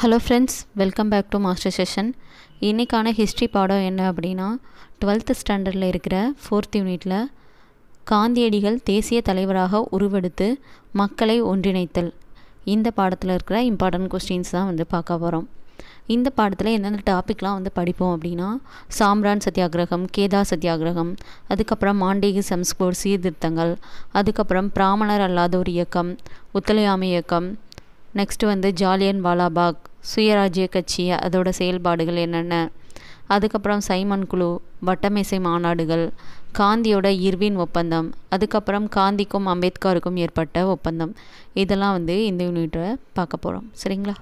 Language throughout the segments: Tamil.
hello friends welcome back to master session இன்றைக்கான ஹிஸ்ட்ரி பாடம் என்ன அப்படின்னா டுவெல்த்து ஸ்டாண்டர்டில் இருக்கிற ஃபோர்த் யூனிட்டில் காந்தியடிகள் தேசிய தலைவராக உருவெடுத்து மக்களை ஒன்றிணைத்தல் இந்த பாடத்தில் இருக்கிற இம்பார்ட்டன்ட் கொஸ்டின்ஸ் தான் வந்து பார்க்க போகிறோம் இந்த பாடத்தில் எந்தெந்த டாப்பிக்லாம் வந்து படிப்போம் அப்படின்னா சாம்ரான் சத்தியாகிரகம் கேதா சத்தியாகிரகம் அதுக்கப்புறம் மாண்டேகி சம்ஸ்கோர் சீர்திருத்தங்கள் அதுக்கப்புறம் பிராமணர் அல்லாதோர் இயக்கம் ஒத்துழையாமை இயக்கம் நெக்ஸ்ட்டு வந்து ஜாலியன் வாலாபாக் சுயராஜ்ய கட்சி அதோட செயல்பாடுகள் என்னென்ன அதுக்கப்புறம் சைமன் குழு வட்டமேசை மாநாடுகள் காந்தியோட இர்வின் ஒப்பந்தம் அதுக்கப்புறம் காந்திக்கும் அம்பேத்கருக்கும் ஏற்பட்ட ஒப்பந்தம் இதெல்லாம் வந்து இந்த யூனிட்டை பார்க்க போகிறோம் சரிங்களா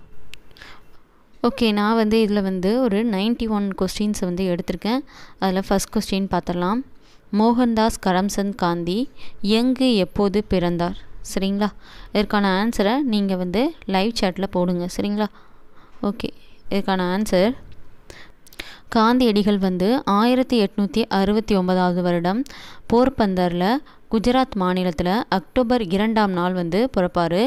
ஓகே நான் வந்து இதில் வந்து ஒரு நைன்டி ஒன் கொஸ்டின்ஸ் வந்து எடுத்திருக்கேன் அதில் ஃபஸ்ட் கொஸ்டின் பார்த்துடலாம் மோகன்தாஸ் கரம்சந்த் காந்தி எங்கு எப்போது பிறந்தார் சரிங்களா இதற்கான ஆன்சரை நீங்கள் வந்து லைவ் சேட்டில் போடுங்க சரிங்களா ஓகே இதற்கான ஆன்சர் காந்தியடிகள் வந்து ஆயிரத்தி எட்நூற்றி அறுபத்தி ஒன்பதாவது வருடம் போர்பந்தரில் குஜராத் மாநிலத்தில் அக்டோபர் இரண்டாம் நாள் வந்து பிறப்பார்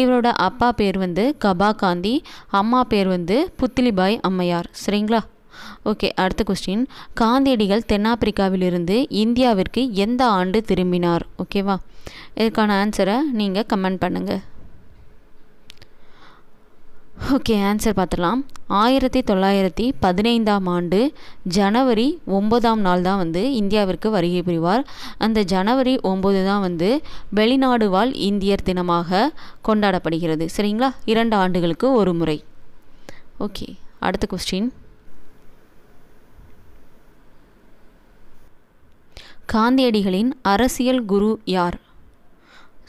இவரோட அப்பா பேர் வந்து கபா காந்தி அம்மா பேர் வந்து புத்திலிபாய் அம்மையார் சரிங்களா ஓகே அடுத்த கொஸ்டின் காந்தியடிகள் தென்னாப்பிரிக்காவிலிருந்து இந்தியாவிற்கு எந்த ஆண்டு திரும்பினார் ஓகேவா இதுக்கான ஆன்சரை நீங்கள் கமெண்ட் பண்ணுங்கள் ஓகே ஆன்சர் பார்த்துடலாம் ஆயிரத்தி தொள்ளாயிரத்தி பதினைந்தாம் ஆண்டு ஜனவரி ஒம்பதாம் நாள் தான் வந்து இந்தியாவிற்கு வருகை புரிவார் அந்த ஜனவரி ஒம்பது தான் வந்து வெளிநாடு வாழ் இந்தியர் தினமாக கொண்டாடப்படுகிறது சரிங்களா இரண்டு ஆண்டுகளுக்கு ஒரு முறை ஓகே அடுத்த கொஸ்டின் காந்தியடிகளின் அரசியல் குரு யார்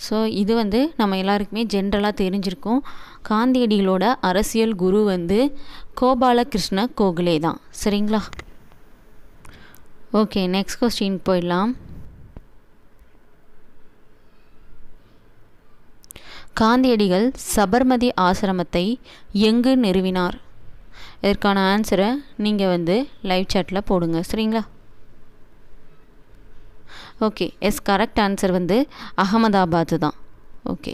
ஸோ இது வந்து நம்ம எல்லாருக்குமே ஜென்ரலாக தெரிஞ்சிருக்கோம் காந்தியடிகளோட அரசியல் குரு வந்து கோபாலகிருஷ்ண கோகலே தான் சரிங்களா ஓகே நெக்ஸ்ட் கொஸ்டின் போயிடலாம் காந்தியடிகள் சபர்மதி ஆசிரமத்தை எங்கு நிறுவினார் இதற்கான ஆன்சரை நீங்கள் வந்து லைவ் சேட்டில் போடுங்க சரிங்களா ஓகே எஸ் கரெக்ட் ஆன்சர் வந்து அகமதாபாத் தான் ஓகே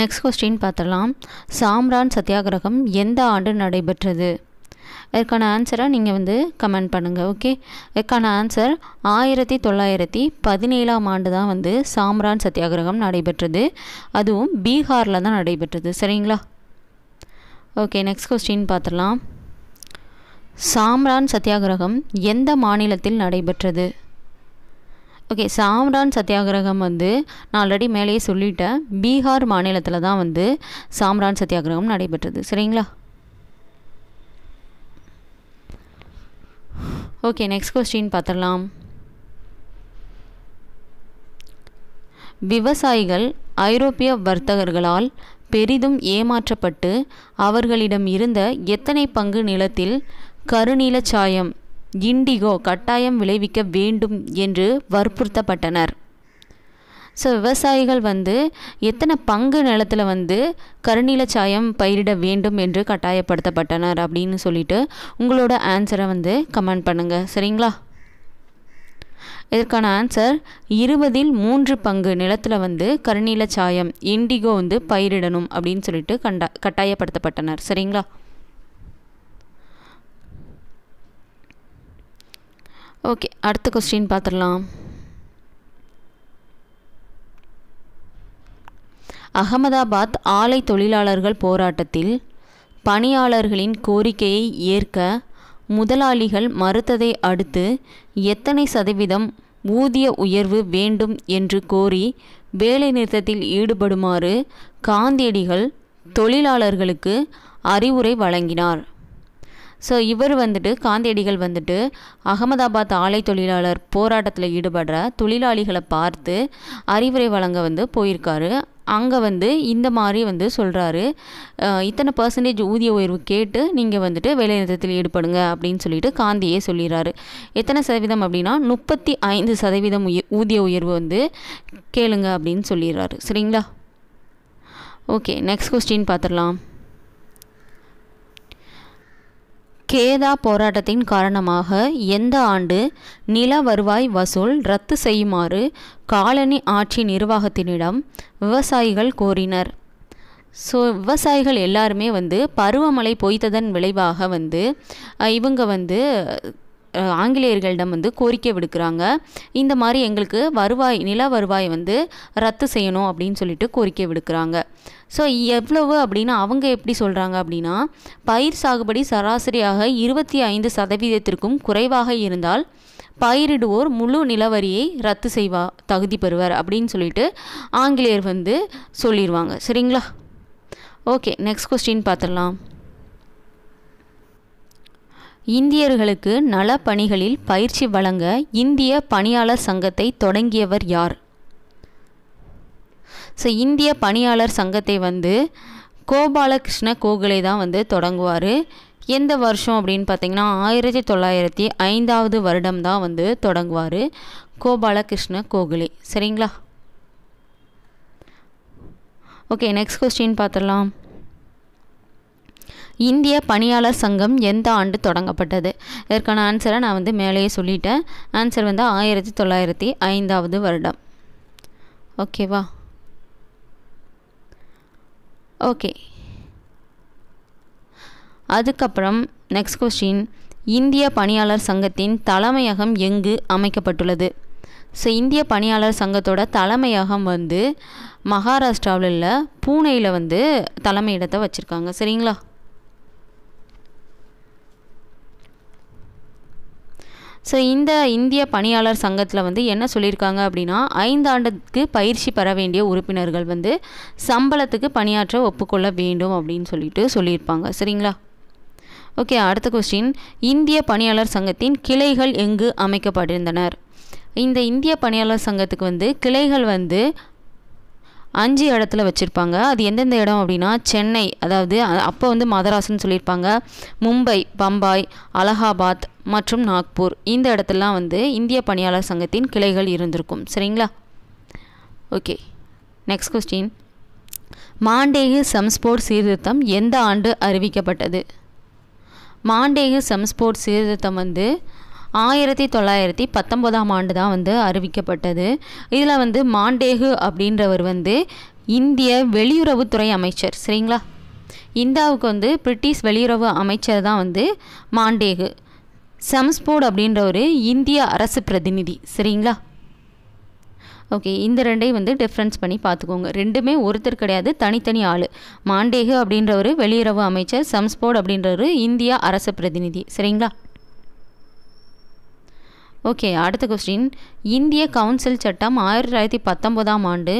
நெக்ஸ்ட் கொஸ்டின் பார்த்துடலாம் சாம்ரான் சத்தியாகிரகம் எந்த ஆண்டு நடைபெற்றது இதற்கான ஆன்சரை நீங்கள் வந்து கமெண்ட் பண்ணுங்கள் ஓகே இதற்கான ஆன்சர் ஆயிரத்தி தொள்ளாயிரத்தி பதினேழாம் ஆண்டு தான் வந்து சாம்ரான் சத்தியாகிரகம் நடைபெற்றது அதுவும் பீகாரில் தான் நடைபெற்றது சரிங்களா ஓகே நெக்ஸ்ட் கொஸ்டின் பார்த்துடலாம் சாம்ரான் சத்தியாகிரகம் எந்த மாநிலத்தில் நடைபெற்றது ஓகே சாம்ரான் சத்தியாகிரகம் வந்து நான் ஆல்ரெடி மேலேயே சொல்லிட்டேன் பீகார் மாநிலத்தில் தான் வந்து சாம்ரான் சத்தியாகிரகம் நடைபெற்றது சரிங்களா ஓகே நெக்ஸ்ட் கொஸ்டின் பார்த்துடலாம் விவசாயிகள் ஐரோப்பிய வர்த்தகர்களால் பெரிதும் ஏமாற்றப்பட்டு அவர்களிடம் இருந்த எத்தனை பங்கு நிலத்தில் கருநீல சாயம் இண்டிகோ கட்டாயம் விளைவிக்க வேண்டும் என்று வற்புறுத்தப்பட்டனர் ஸோ விவசாயிகள் வந்து எத்தனை பங்கு நிலத்தில் வந்து கருநீல சாயம் பயிரிட வேண்டும் என்று கட்டாயப்படுத்தப்பட்டனர் அப்படின்னு சொல்லிட்டு உங்களோட ஆன்சரை வந்து கமெண்ட் பண்ணுங்கள் சரிங்களா இதற்கான ஆன்சர் இருபதில் மூன்று பங்கு நிலத்தில் வந்து கருநீல சாயம் இண்டிகோ வந்து பயிரிடணும் அப்படின்னு சொல்லிட்டு கண்டா கட்டாயப்படுத்தப்பட்டனர் சரிங்களா ஓகே அடுத்த கொஸ்டின் பார்த்துடலாம் அகமதாபாத் ஆலை தொழிலாளர்கள் போராட்டத்தில் பணியாளர்களின் கோரிக்கையை ஏற்க முதலாளிகள் மறுத்ததை அடுத்து எத்தனை சதவீதம் ஊதிய உயர்வு வேண்டும் என்று கோரி வேலைநிறுத்தத்தில் ஈடுபடுமாறு காந்தியடிகள் தொழிலாளர்களுக்கு அறிவுரை வழங்கினார் ஸோ இவர் வந்துட்டு காந்தியடிகள் வந்துட்டு அகமதாபாத் ஆலை தொழிலாளர் போராட்டத்தில் ஈடுபடுற தொழிலாளிகளை பார்த்து அறிவுரை வழங்க வந்து போயிருக்காரு அங்கே வந்து இந்த மாதிரி வந்து சொல்கிறாரு இத்தனை பர்சன்டேஜ் ஊதிய உயர்வு கேட்டு நீங்கள் வந்துட்டு வேலைநிறுத்தத்தில் ஈடுபடுங்க அப்படின்னு சொல்லிட்டு காந்தியே சொல்லிடுறாரு எத்தனை சதவீதம் அப்படின்னா முப்பத்தி ஐந்து சதவீதம் ஊதிய உயர்வு வந்து கேளுங்க அப்படின்னு சொல்லிடுறாரு சரிங்களா ஓகே நெக்ஸ்ட் கொஸ்டின் பார்த்துடலாம் கேதா போராட்டத்தின் காரணமாக எந்த ஆண்டு நில வருவாய் வசூல் ரத்து செய்யுமாறு காலனி ஆட்சி நிர்வாகத்தினிடம் விவசாயிகள் கோரினர் ஸோ விவசாயிகள் எல்லாருமே வந்து பருவமழை பொய்த்ததன் விளைவாக வந்து இவங்க வந்து ஆங்கிலேயர்களிடம் வந்து கோரிக்கை விடுக்கிறாங்க இந்த மாதிரி எங்களுக்கு வருவாய் நில வருவாய் வந்து ரத்து செய்யணும் அப்படின்னு சொல்லிட்டு கோரிக்கை விடுக்கிறாங்க ஸோ எவ்வளவு அப்படின்னா அவங்க எப்படி சொல்கிறாங்க அப்படின்னா பயிர் சாகுபடி சராசரியாக இருபத்தி ஐந்து சதவீதத்திற்கும் குறைவாக இருந்தால் பயிரிடுவோர் முழு நிலவரியை ரத்து செய்வா தகுதி பெறுவர் அப்படின்னு சொல்லிட்டு ஆங்கிலேயர் வந்து சொல்லிடுவாங்க சரிங்களா ஓகே நெக்ஸ்ட் கொஸ்டின் பார்த்துடலாம் இந்தியர்களுக்கு நல பணிகளில் பயிற்சி வழங்க இந்திய பணியாளர் சங்கத்தை தொடங்கியவர் யார் ஸோ இந்திய பணியாளர் சங்கத்தை வந்து கோபாலகிருஷ்ண கோகலே தான் வந்து தொடங்குவார் எந்த வருஷம் அப்படின்னு பார்த்தீங்கன்னா ஆயிரத்தி தொள்ளாயிரத்தி ஐந்தாவது வருடம் தான் வந்து தொடங்குவார் கோபாலகிருஷ்ண கோகலே சரிங்களா ஓகே நெக்ஸ்ட் கொஸ்டின் பார்த்துடலாம் இந்திய பணியாளர் சங்கம் எந்த ஆண்டு தொடங்கப்பட்டது இதற்கான ஆன்சரை நான் வந்து மேலேயே சொல்லிட்டேன் ஆன்சர் வந்து ஆயிரத்தி தொள்ளாயிரத்தி ஐந்தாவது வருடம் ஓகேவா ஓகே அதுக்கப்புறம் நெக்ஸ்ட் கொஸ்டின் இந்திய பணியாளர் சங்கத்தின் தலைமையகம் எங்கு அமைக்கப்பட்டுள்ளது ஸோ இந்திய பணியாளர் சங்கத்தோட தலைமையகம் வந்து மகாராஷ்டிராவில் இல்லை பூனேயில் வந்து தலைமையிடத்தை வச்சுருக்காங்க சரிங்களா ஸோ இந்த இந்திய பணியாளர் சங்கத்தில் வந்து என்ன சொல்லியிருக்காங்க அப்படின்னா ஐந்தாண்டுக்கு பயிற்சி பெற வேண்டிய உறுப்பினர்கள் வந்து சம்பளத்துக்கு பணியாற்ற ஒப்புக்கொள்ள வேண்டும் அப்படின்னு சொல்லிட்டு சொல்லியிருப்பாங்க சரிங்களா ஓகே அடுத்த கொஸ்டின் இந்திய பணியாளர் சங்கத்தின் கிளைகள் எங்கு அமைக்கப்பட்டிருந்தனர் இந்த இந்திய பணியாளர் சங்கத்துக்கு வந்து கிளைகள் வந்து அஞ்சு இடத்துல வச்சுருப்பாங்க அது எந்தெந்த இடம் அப்படின்னா சென்னை அதாவது அப்போ வந்து மதராஸ்ன்னு சொல்லியிருப்பாங்க மும்பை பம்பாய் அலகாபாத் மற்றும் நாக்பூர் இந்த இடத்துலலாம் வந்து இந்திய பணியாளர் சங்கத்தின் கிளைகள் இருந்திருக்கும் சரிங்களா okay next question Montagu Chelmsford சீர்திருத்தம் எந்த ஆண்டு அறிவிக்கப்பட்டது மாண்டேகு சம்ஸ்போர்ட் சீர்திருத்தம் வந்து ஆயிரத்தி தொள்ளாயிரத்தி பத்தொம்போதாம் ஆண்டு தான் வந்து அறிவிக்கப்பட்டது இதில் வந்து மாண்டேகு அப்படின்றவர் வந்து இந்திய வெளியுறவுத்துறை அமைச்சர் சரிங்களா இந்தியாவுக்கு வந்து பிரிட்டிஷ் வெளியுறவு அமைச்சர் தான் வந்து மாண்டேகு சம்ஸ்போர்ட் அப்படின்ற ஒரு இந்திய அரசு பிரதிநிதி சரிங்களா ஓகே இந்த ரெண்டையும் வந்து டிஃப்ரென்ஸ் பண்ணி பார்த்துக்கோங்க ரெண்டுமே ஒருத்தர் கிடையாது தனித்தனி ஆள் மாண்டேகு அப்படின்றவர் வெளியுறவு அமைச்சர் சம்ஸ்போர்ட் அப்படின்றவர் இந்தியா அரசு பிரதிநிதி சரிங்களா ஓகே அடுத்த கொஸ்டின் இந்திய கவுன்சில் சட்டம் ஆயிரத்தி தொள்ளாயிரத்தி பத்தொன்பதாம் ஆண்டு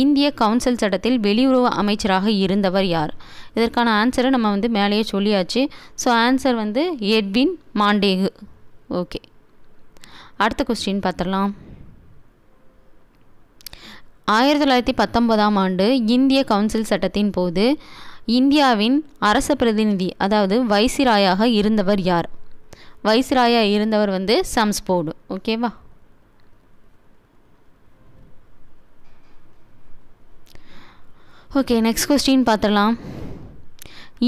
இந்திய கவுன்சில் சட்டத்தில் வெளியுறவு அமைச்சராக இருந்தவர் யார் இதற்கான ஆன்சரை நம்ம வந்து மேலேயே சொல்லியாச்சு ஸோ ஆன்சர் வந்து எட்வின் மாண்டேகு ஓகே அடுத்த கொஸ்டின் பார்த்துடலாம் ஆயிரத்தி தொள்ளாயிரத்தி பத்தொன்பதாம் ஆண்டு இந்திய கவுன்சில் சட்டத்தின் போது இந்தியாவின் அரச பிரதிநிதி அதாவது வைசிராயாக இருந்தவர் யார் வைஸ்ராயாக இருந்தவர் வந்து சம்ஸ்போர்டு ஓகேவா ஓகே நெக்ஸ்ட் கொஸ்டின் பார்த்துடலாம்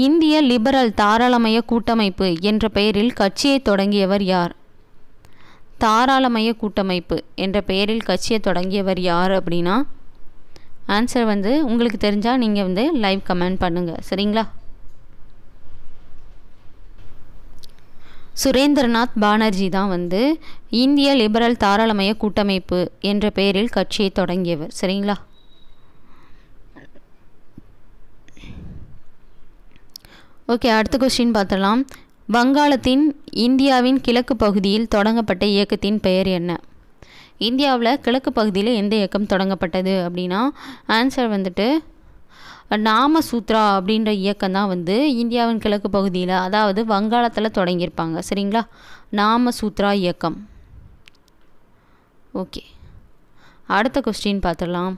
இந்திய லிபரல் தாராளமய கூட்டமைப்பு என்ற பெயரில் கட்சியை தொடங்கியவர் யார் தாராளமய கூட்டமைப்பு என்ற பெயரில் கட்சியை தொடங்கியவர் யார் அப்படின்னா ஆன்சர் வந்து உங்களுக்கு தெரிஞ்சால் நீங்கள் வந்து லைவ் கமெண்ட் பண்ணுங்கள் சரிங்களா சுரேந்திரநாத் பானர்ஜி தான் வந்து இந்திய லிபரல் தாராளமய கூட்டமைப்பு என்ற பெயரில் கட்சியை தொடங்கியவர் சரிங்களா ஓகே அடுத்த கொஸ்டின் பார்த்தலாம் வங்காளத்தின் இந்தியாவின் கிழக்கு பகுதியில் தொடங்கப்பட்ட இயக்கத்தின் பெயர் என்ன இந்தியாவில் கிழக்கு பகுதியில் எந்த இயக்கம் தொடங்கப்பட்டது அப்படின்னா ஆன்சர் வந்துட்டு நாம சூத்ரா அப்படின்ற இயக்கம் தான் வந்து இந்தியாவின் கிழக்கு பகுதியில் அதாவது வங்காளத்தில் தொடங்கியிருப்பாங்க சரிங்களா நாம சூத்ரா இயக்கம் ஓகே அடுத்த கொஸ்டின் பார்த்துடலாம்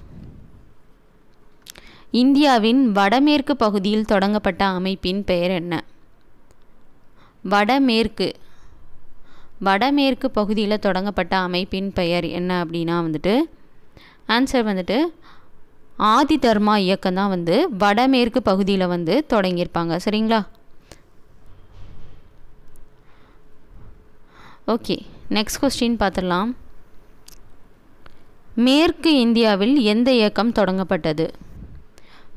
இந்தியாவின் வடமேற்கு பகுதியில் தொடங்கப்பட்ட அமைப்பின் பெயர் என்ன வடமேற்கு வடமேற்கு பகுதியில் தொடங்கப்பட்ட அமைப்பின் பெயர் என்ன அப்படின்னா வந்துட்டு ஆன்சர் வந்துட்டு ஆதி தர்மா இயக்கம் தான் வந்து வடமேற்கு பகுதியில் வந்து தொடங்கியிருப்பாங்க சரிங்களா ஓகே நெக்ஸ்ட் கொஸ்டின் பார்த்துடலாம் மேற்கு இந்தியாவில் எந்த இயக்கம் தொடங்கப்பட்டது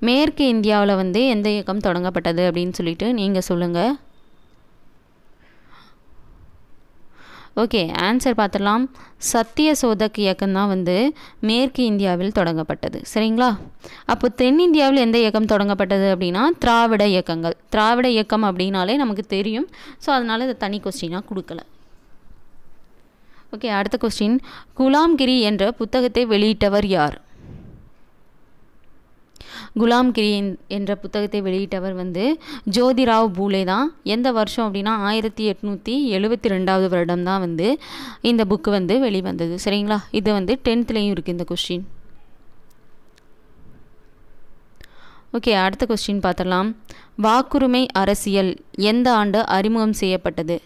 மேற்கு இந்தியாவில் வந்து எந்த இயக்கம் தொடங்கப்பட்டது அப்படின்னு சொல்லிட்டு நீங்கள் சொல்லுங்கள் ஓகே ஆன்சர் பார்த்துடலாம் சத்திய சோதக் இயக்கம் தான் வந்து மேற்கு இந்தியாவில் தொடங்கப்பட்டது சரிங்களா அப்போ தென்னிந்தியாவில் எந்த இயக்கம் தொடங்கப்பட்டது அப்படின்னா திராவிட இயக்கங்கள் திராவிட இயக்கம் அப்படின்னாலே நமக்கு தெரியும் ஸோ அதனால் இதை தனி கொஸ்டினாக கொடுக்கல ஓகே அடுத்த கொஸ்டின் குலாம்கிரி என்ற புத்தகத்தை வெளியிட்டவர் யார் குலாம் கிரி என்ற புத்தகத்தை வெளியிட்டவர் வந்து ஜோதிராவ் பூலே தான் எந்த வருஷம் அப்படின்னா ஆயிரத்தி எட்நூற்றி எழுபத்தி ரெண்டாவது வருடம் தான் வந்து இந்த புக்கு வந்து வெளிவந்தது சரிங்களா இது வந்து டென்த்லேயும் இருக்குது இந்த கொஸ்டின் ஓகே அடுத்த கொஸ்டின் பார்த்துடலாம் வாக்குரிமை அரசியல் எந்த ஆண்டு அறிமுகம் செய்யப்பட்டது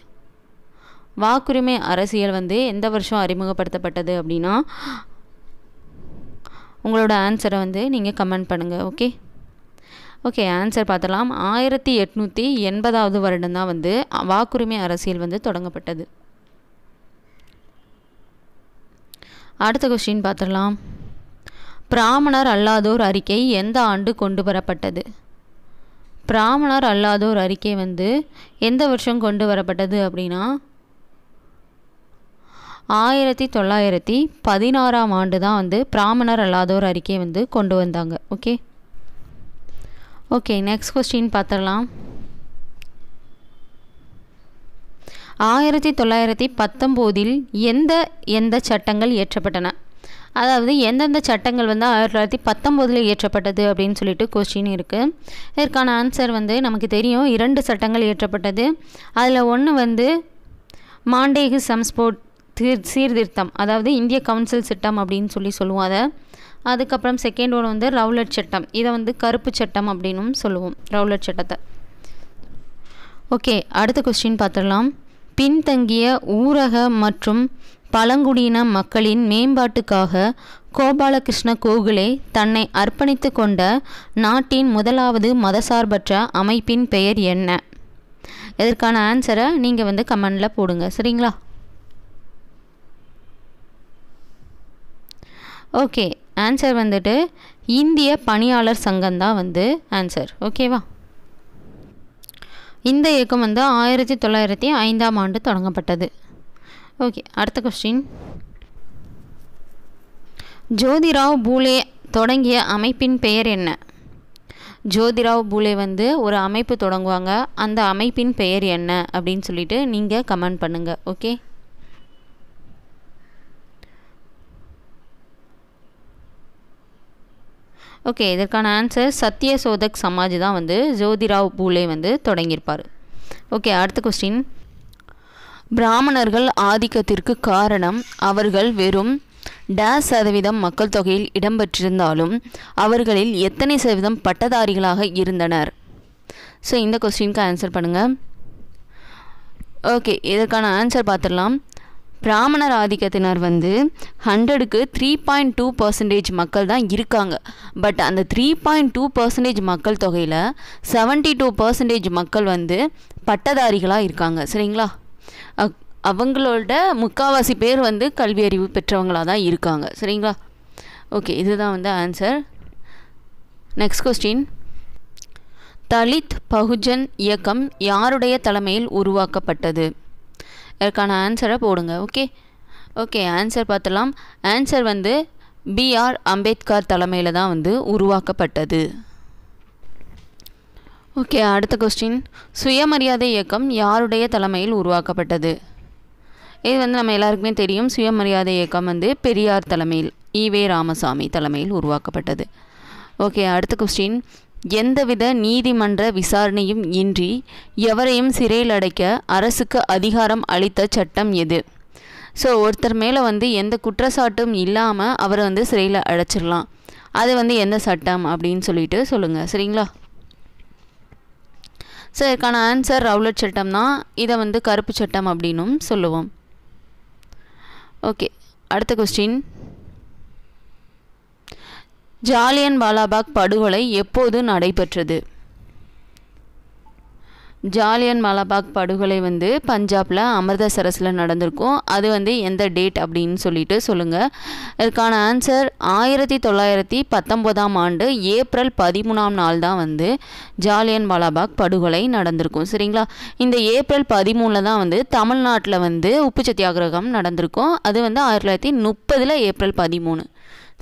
வாக்குரிமை அரசியல் வந்து எந்த வருஷம் அறிமுகப்படுத்தப்பட்டது அப்படின்னா உங்களோட ஆன்சரை வந்து நீங்கள் கமெண்ட் பண்ணுங்கள் ஓகே ஓகே ஆன்சர் பார்த்தலாம் ஆயிரத்தி எட்நூற்றி எண்பதாவது வருடம் தான் வந்து வாக்குரிமை அரசியல் வந்து தொடங்கப்பட்டது அடுத்த கொஸ்டின் பார்த்துடலாம் பிராமணர் அல்லாதோர் அறிக்கை எந்த ஆண்டு கொண்டு வரப்பட்டது பிராமணர் அல்லாதோர் அறிக்கை வந்து எந்த வருஷம் கொண்டு வரப்பட்டது அப்படின்னா ஆயிரத்தி தொள்ளாயிரத்தி பதினாறாம் ஆண்டு தான் வந்து பிராமணர் அல்லாதோர் அறிக்கை வந்து கொண்டு வந்தாங்க ஓகே ஓகே நெக்ஸ்ட் கொஸ்டின் பார்த்துடலாம் ஆயிரத்தி தொள்ளாயிரத்தி பத்தொம்போதில் எந்த எந்த சட்டங்கள் இயற்றப்பட்டன அதாவது எந்தெந்த சட்டங்கள் வந்து ஆயிரத்தி தொள்ளாயிரத்தி பத்தொம்போதில் இயற்றப்பட்டது அப்படின்னு சொல்லிட்டு கொஸ்டின் இருக்குது இதற்கான ஆன்சர் வந்து நமக்கு தெரியும் இரண்டு சட்டங்கள் இயற்றப்பட்டது அதில் ஒன்று வந்து மாண்டேகு சம்ஸ்போர்ட் தீர் சீர்திருத்தம் அதாவது இந்திய கவுன்சில் சட்டம் அப்படின்னு சொல்லி சொல்லுவோம் அதை அதுக்கப்புறம் செகண்ட் ஒன் வந்து ரவுலட் சட்டம் இதை வந்து கருப்பு சட்டம் அப்படின்னும் சொல்லுவோம் ரவுலட் சட்டத்தை ஓகே அடுத்த கொஸ்டின் பார்த்துடலாம் பின்தங்கிய ஊரக மற்றும் பழங்குடியின மக்களின் மேம்பாட்டுக்காக கோபாலகிருஷ்ண கோகுலே தன்னை அர்ப்பணித்து கொண்ட நாட்டின் முதலாவது மதசார்பற்ற அமைப்பின் பெயர் என்ன இதற்கான ஆன்சரை நீங்கள் வந்து கமெண்டில் போடுங்க சரிங்களா ஓகே ஆன்சர் வந்துட்டு இந்திய பணியாளர் சங்கம் தான் வந்து ஆன்சர் ஓகேவா இந்த இயக்கம் வந்து ஆயிரத்தி தொள்ளாயிரத்தி ஐந்தாம் ஆண்டு தொடங்கப்பட்டது ஓகே அடுத்த கொஸ்டின் ஜோதிராவ் பூலே தொடங்கிய அமைப்பின் பெயர் என்ன ஜோதிராவ் பூலே வந்து ஒரு அமைப்பு தொடங்குவாங்க அந்த அமைப்பின் பெயர் என்ன அப்படின்னு சொல்லிட்டு நீங்கள் கமெண்ட் பண்ணுங்கள் ஓகே ஓகே இதற்கான ஆன்சர் சோதக் சமாஜ் தான் வந்து ஜோதிராவ் பூலே வந்து தொடங்கியிருப்பார் ஓகே அடுத்த கொஸ்டின் பிராமணர்கள் ஆதிக்கத்திற்கு காரணம் அவர்கள் வெறும் டேஸ் சதவீதம் மக்கள் தொகையில் இடம்பெற்றிருந்தாலும் அவர்களில் எத்தனை சதவீதம் பட்டதாரிகளாக இருந்தனர் ஸோ இந்த கொஸ்டினுக்கு ஆன்சர் பண்ணுங்கள் ஓகே இதற்கான ஆன்சர் பார்த்துடலாம் பிராமணர் ஆதிக்கத்தினர் வந்து ஹண்ட்ரடுக்கு த்ரீ பாயிண்ட் டூ பர்சன்டேஜ் மக்கள் தான் இருக்காங்க பட் அந்த த்ரீ பாயிண்ட் டூ பர்சன்டேஜ் மக்கள் தொகையில் செவன்ட்டி டூ பர்சன்டேஜ் மக்கள் வந்து பட்டதாரிகளாக இருக்காங்க சரிங்களா அவங்களோட முக்கால்வாசி பேர் வந்து கல்வி அறிவு பெற்றவங்களாக தான் இருக்காங்க சரிங்களா ஓகே இதுதான் வந்து answer next question Dalit Bahujan இயக்கம் யாருடைய தலைமையில் உருவாக்கப்பட்டது அதற்கான ஆன்சரை போடுங்க ஓகே ஓகே ஆன்சர் பார்த்துலாம் ஆன்சர் வந்து பிஆர் அம்பேத்கர் தலைமையில் தான் வந்து உருவாக்கப்பட்டது ஓகே அடுத்த கொஸ்டின் சுயமரியாதை இயக்கம் யாருடைய தலைமையில் உருவாக்கப்பட்டது இது வந்து நம்ம எல்லாருக்குமே தெரியும் சுயமரியாதை இயக்கம் வந்து பெரியார் தலைமையில் ஈவே ராமசாமி தலைமையில் உருவாக்கப்பட்டது ஓகே அடுத்த கொஸ்டின் எந்தவித நீதிமன்ற விசாரணையும் இன்றி எவரையும் சிறையில் அடைக்க அரசுக்கு அதிகாரம் அளித்த சட்டம் எது ஸோ ஒருத்தர் மேலே வந்து எந்த குற்றச்சாட்டும் இல்லாமல் அவரை வந்து சிறையில் அடைச்சிடலாம் அது வந்து எந்த சட்டம் அப்படின்னு சொல்லிட்டு சொல்லுங்கள் சரிங்களா ஸோ இதற்கான ஆன்சர் ரவுலட் சட்டம் தான் இதை வந்து கருப்பு சட்டம் அப்படின்னும் சொல்லுவோம் ஓகே அடுத்த கொஸ்டின் ஜாலியன் வாலாபாக் படுகொலை எப்போது நடைபெற்றது ஜாலியன் வாலாபாக் படுகொலை வந்து பஞ்சாபில் அமிர்தசரஸில் நடந்திருக்கும் அது வந்து எந்த டேட் அப்படின்னு சொல்லிட்டு சொல்லுங்கள் இதுக்கான ஆன்சர் ஆயிரத்தி தொள்ளாயிரத்தி பத்தொம்போதாம் ஆண்டு ஏப்ரல் பதிமூணாம் நாள் தான் வந்து ஜாலியன் வாலாபாக் படுகொலை நடந்திருக்கும் சரிங்களா இந்த ஏப்ரல் பதிமூணில் தான் வந்து தமிழ்நாட்டில் வந்து உப்பு சத்தியாகிரகம் நடந்திருக்கும் அது வந்து ஆயிரத்தி தொள்ளாயிரத்தி முப்பதில் ஏப்ரல் பதிமூணு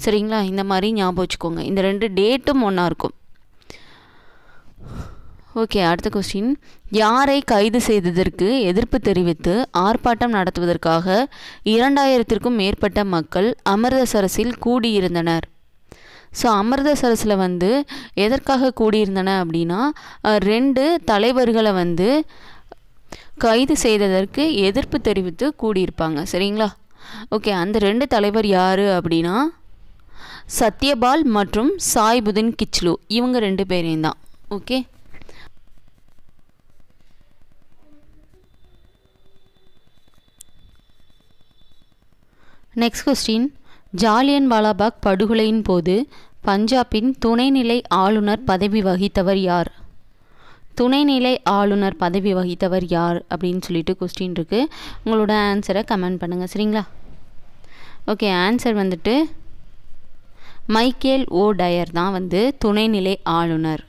சரிங்களா இந்த மாதிரி ஞாபகம் வச்சுக்கோங்க இந்த ரெண்டு டேட்டும் ஒன்றா இருக்கும் ஓகே அடுத்த கொஸ்டின் யாரை கைது செய்ததற்கு எதிர்ப்பு தெரிவித்து ஆர்ப்பாட்டம் நடத்துவதற்காக இரண்டாயிரத்திற்கும் மேற்பட்ட மக்கள் அமிர்தசரஸில் கூடியிருந்தனர் ஸோ அமிர்தசரஸில் வந்து எதற்காக கூடியிருந்தன அப்படின்னா ரெண்டு தலைவர்களை வந்து கைது செய்ததற்கு எதிர்ப்பு தெரிவித்து கூடியிருப்பாங்க சரிங்களா ஓகே அந்த ரெண்டு தலைவர் யார் அப்படின்னா சத்யபால் மற்றும் சாய் புதன் கிச்லு இவங்க ரெண்டு பேரையும் தான் okay next question Jallian Walabagh படுகொலையின் போது பஞ்சாபின் துணைநிலை ஆளுநர் பதவி வகித்தவர் யார் துணைநிலை ஆளுநர் பதவி வகித்தவர் யார் அப்படின்னு சொல்லிட்டு கொஸ்டின் இருக்குது உங்களோட ஆன்சரை கமெண்ட் பண்ணுங்கள் சரிங்களா ஓகே ஆன்சர் வந்துட்டு மைக்கேல் ஓ டயர் தான் வந்து துணைநிலை ஆளுநர்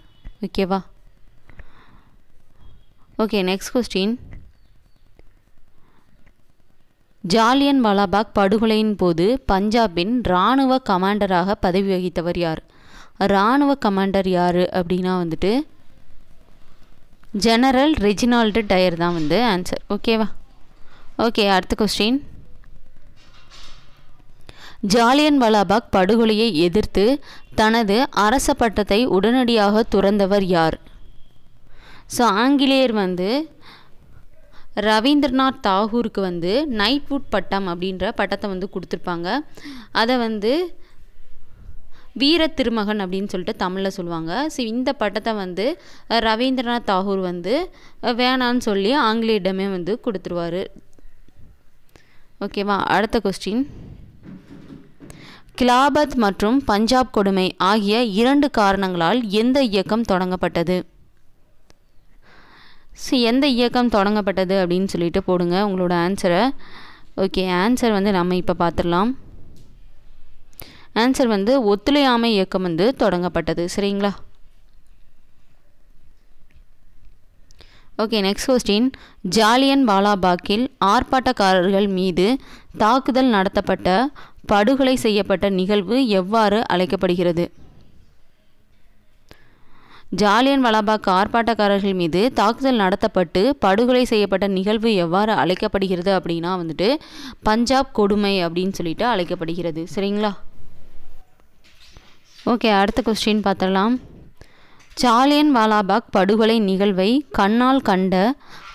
ஓகேவா okay next question Jallian Walabagh படுகொலையின் போது பஞ்சாபின் இராணுவ கமாண்டராக பதவி வகித்தவர் யார் இராணுவ கமாண்டர் யார் அப்படின்னா வந்துட்டு ஜெனரல் ரெஜினால்டு டயர் தான் வந்து ஆன்சர் ஓகேவா ஓகே அடுத்த கொஸ்டின் ஜாலியன் வாலாபாக் படுகொலையை எதிர்த்து தனது அரச பட்டத்தை உடனடியாக துறந்தவர் யார் ஸோ ஆங்கிலேயர் வந்து ரவீந்திரநாத் தாகூருக்கு வந்து நைட்வுட் பட்டம் அப்படின்ற பட்டத்தை வந்து கொடுத்துருப்பாங்க அதை வந்து வீர திருமகன் அப்படின்னு சொல்லிட்டு தமிழில் சொல்லுவாங்க ஸோ இந்த பட்டத்தை வந்து ரவீந்திரநாத் தாகூர் வந்து வேணான்னு சொல்லி ஆங்கிலேயிடமே வந்து கொடுத்துருவாரு ஓகேவா அடுத்த கொஸ்டின் கிலாபத் மற்றும் பஞ்சாப் கொடுமை ஆகிய இரண்டு காரணங்களால் எந்த இயக்கம் தொடங்கப்பட்டது ஸோ எந்த இயக்கம் தொடங்கப்பட்டது அப்படின்னு சொல்லிட்டு போடுங்க உங்களோட ஆன்சரை ஓகே ஆன்சர் வந்து நம்ம இப்போ பார்த்துடலாம் ஆன்சர் வந்து ஒத்துழையாமை இயக்கம் வந்து தொடங்கப்பட்டது சரிங்களா ஓகே நெக்ஸ்ட் கொஸ்டின் ஜாலியன் வாலாபாக்கில் ஆர்ப்பாட்டக்காரர்கள் மீது தாக்குதல் நடத்தப்பட்ட படுகொலை செய்யப்பட்ட நிகழ்வு எவ்வாறு அழைக்கப்படுகிறது ஜாலியன் வாலாபாக் ஆர்ப்பாட்டக்காரர்கள் மீது தாக்குதல் நடத்தப்பட்டு படுகொலை செய்யப்பட்ட நிகழ்வு எவ்வாறு அழைக்கப்படுகிறது அப்படின்னா வந்துட்டு பஞ்சாப் கொடுமை அப்படின்னு சொல்லிட்டு அழைக்கப்படுகிறது சரிங்களா ஓகே அடுத்த கொஸ்டின் பார்த்துடலாம் சாலியன் வாலாபாக் படுகொலை நிகழ்வை கண்ணால் கண்ட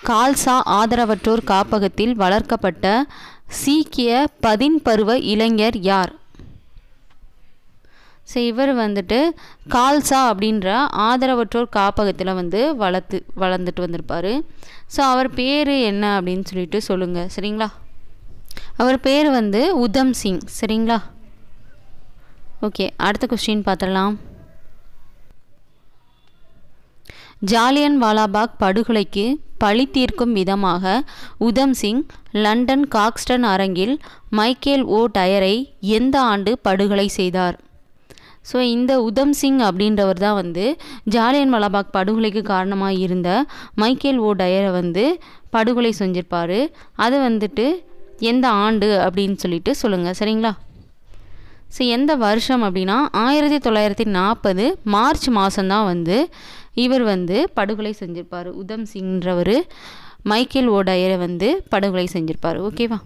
கால்சா ஆதரவற்றோர் காப்பகத்தில் வளர்க்கப்பட்ட சீக்கிய பதின்பருவ இளைஞர் யார் ஸோ இவர் வந்துட்டு கால்சா அப்படின்ற ஆதரவற்றோர் காப்பகத்தில் வந்து வளர்த்து வளர்ந்துட்டு வந்திருப்பார் ஸோ அவர் பேர் என்ன அப்படின்னு சொல்லிட்டு சொல்லுங்கள் சரிங்களா அவர் பேர் வந்து உதம் சிங் சரிங்களா ஓகே அடுத்த கொஸ்டின் பார்த்துடலாம் ஜாலியன் வாலாபாக் படுகொலைக்கு பழி தீர்க்கும் விதமாக உதம் சிங் லண்டன் காக்ஸ்டன் அரங்கில் மைக்கேல் ஓ டயரை எந்த ஆண்டு படுகொலை செய்தார் ஸோ இந்த உதம் சிங் அப்படின்றவர் தான் வந்து ஜாலியன் வாலாபாக் படுகொலைக்கு காரணமாக இருந்த மைக்கேல் ஓ டயரை வந்து படுகொலை செஞ்சிருப்பார் அது வந்துட்டு எந்த ஆண்டு அப்படின்னு சொல்லிட்டு சொல்லுங்கள் சரிங்களா ஸோ எந்த வருஷம் அப்படின்னா ஆயிரத்தி தொள்ளாயிரத்தி நாற்பது மார்ச் மாதம்தான் வந்து இவர் வந்து படுகொலை செஞ்சிருப்பார் உதம் சிங்ன்றவர் மைக்கேல் ஓடையரை வந்து படுகொலை செஞ்சிருப்பார் ஓகேவா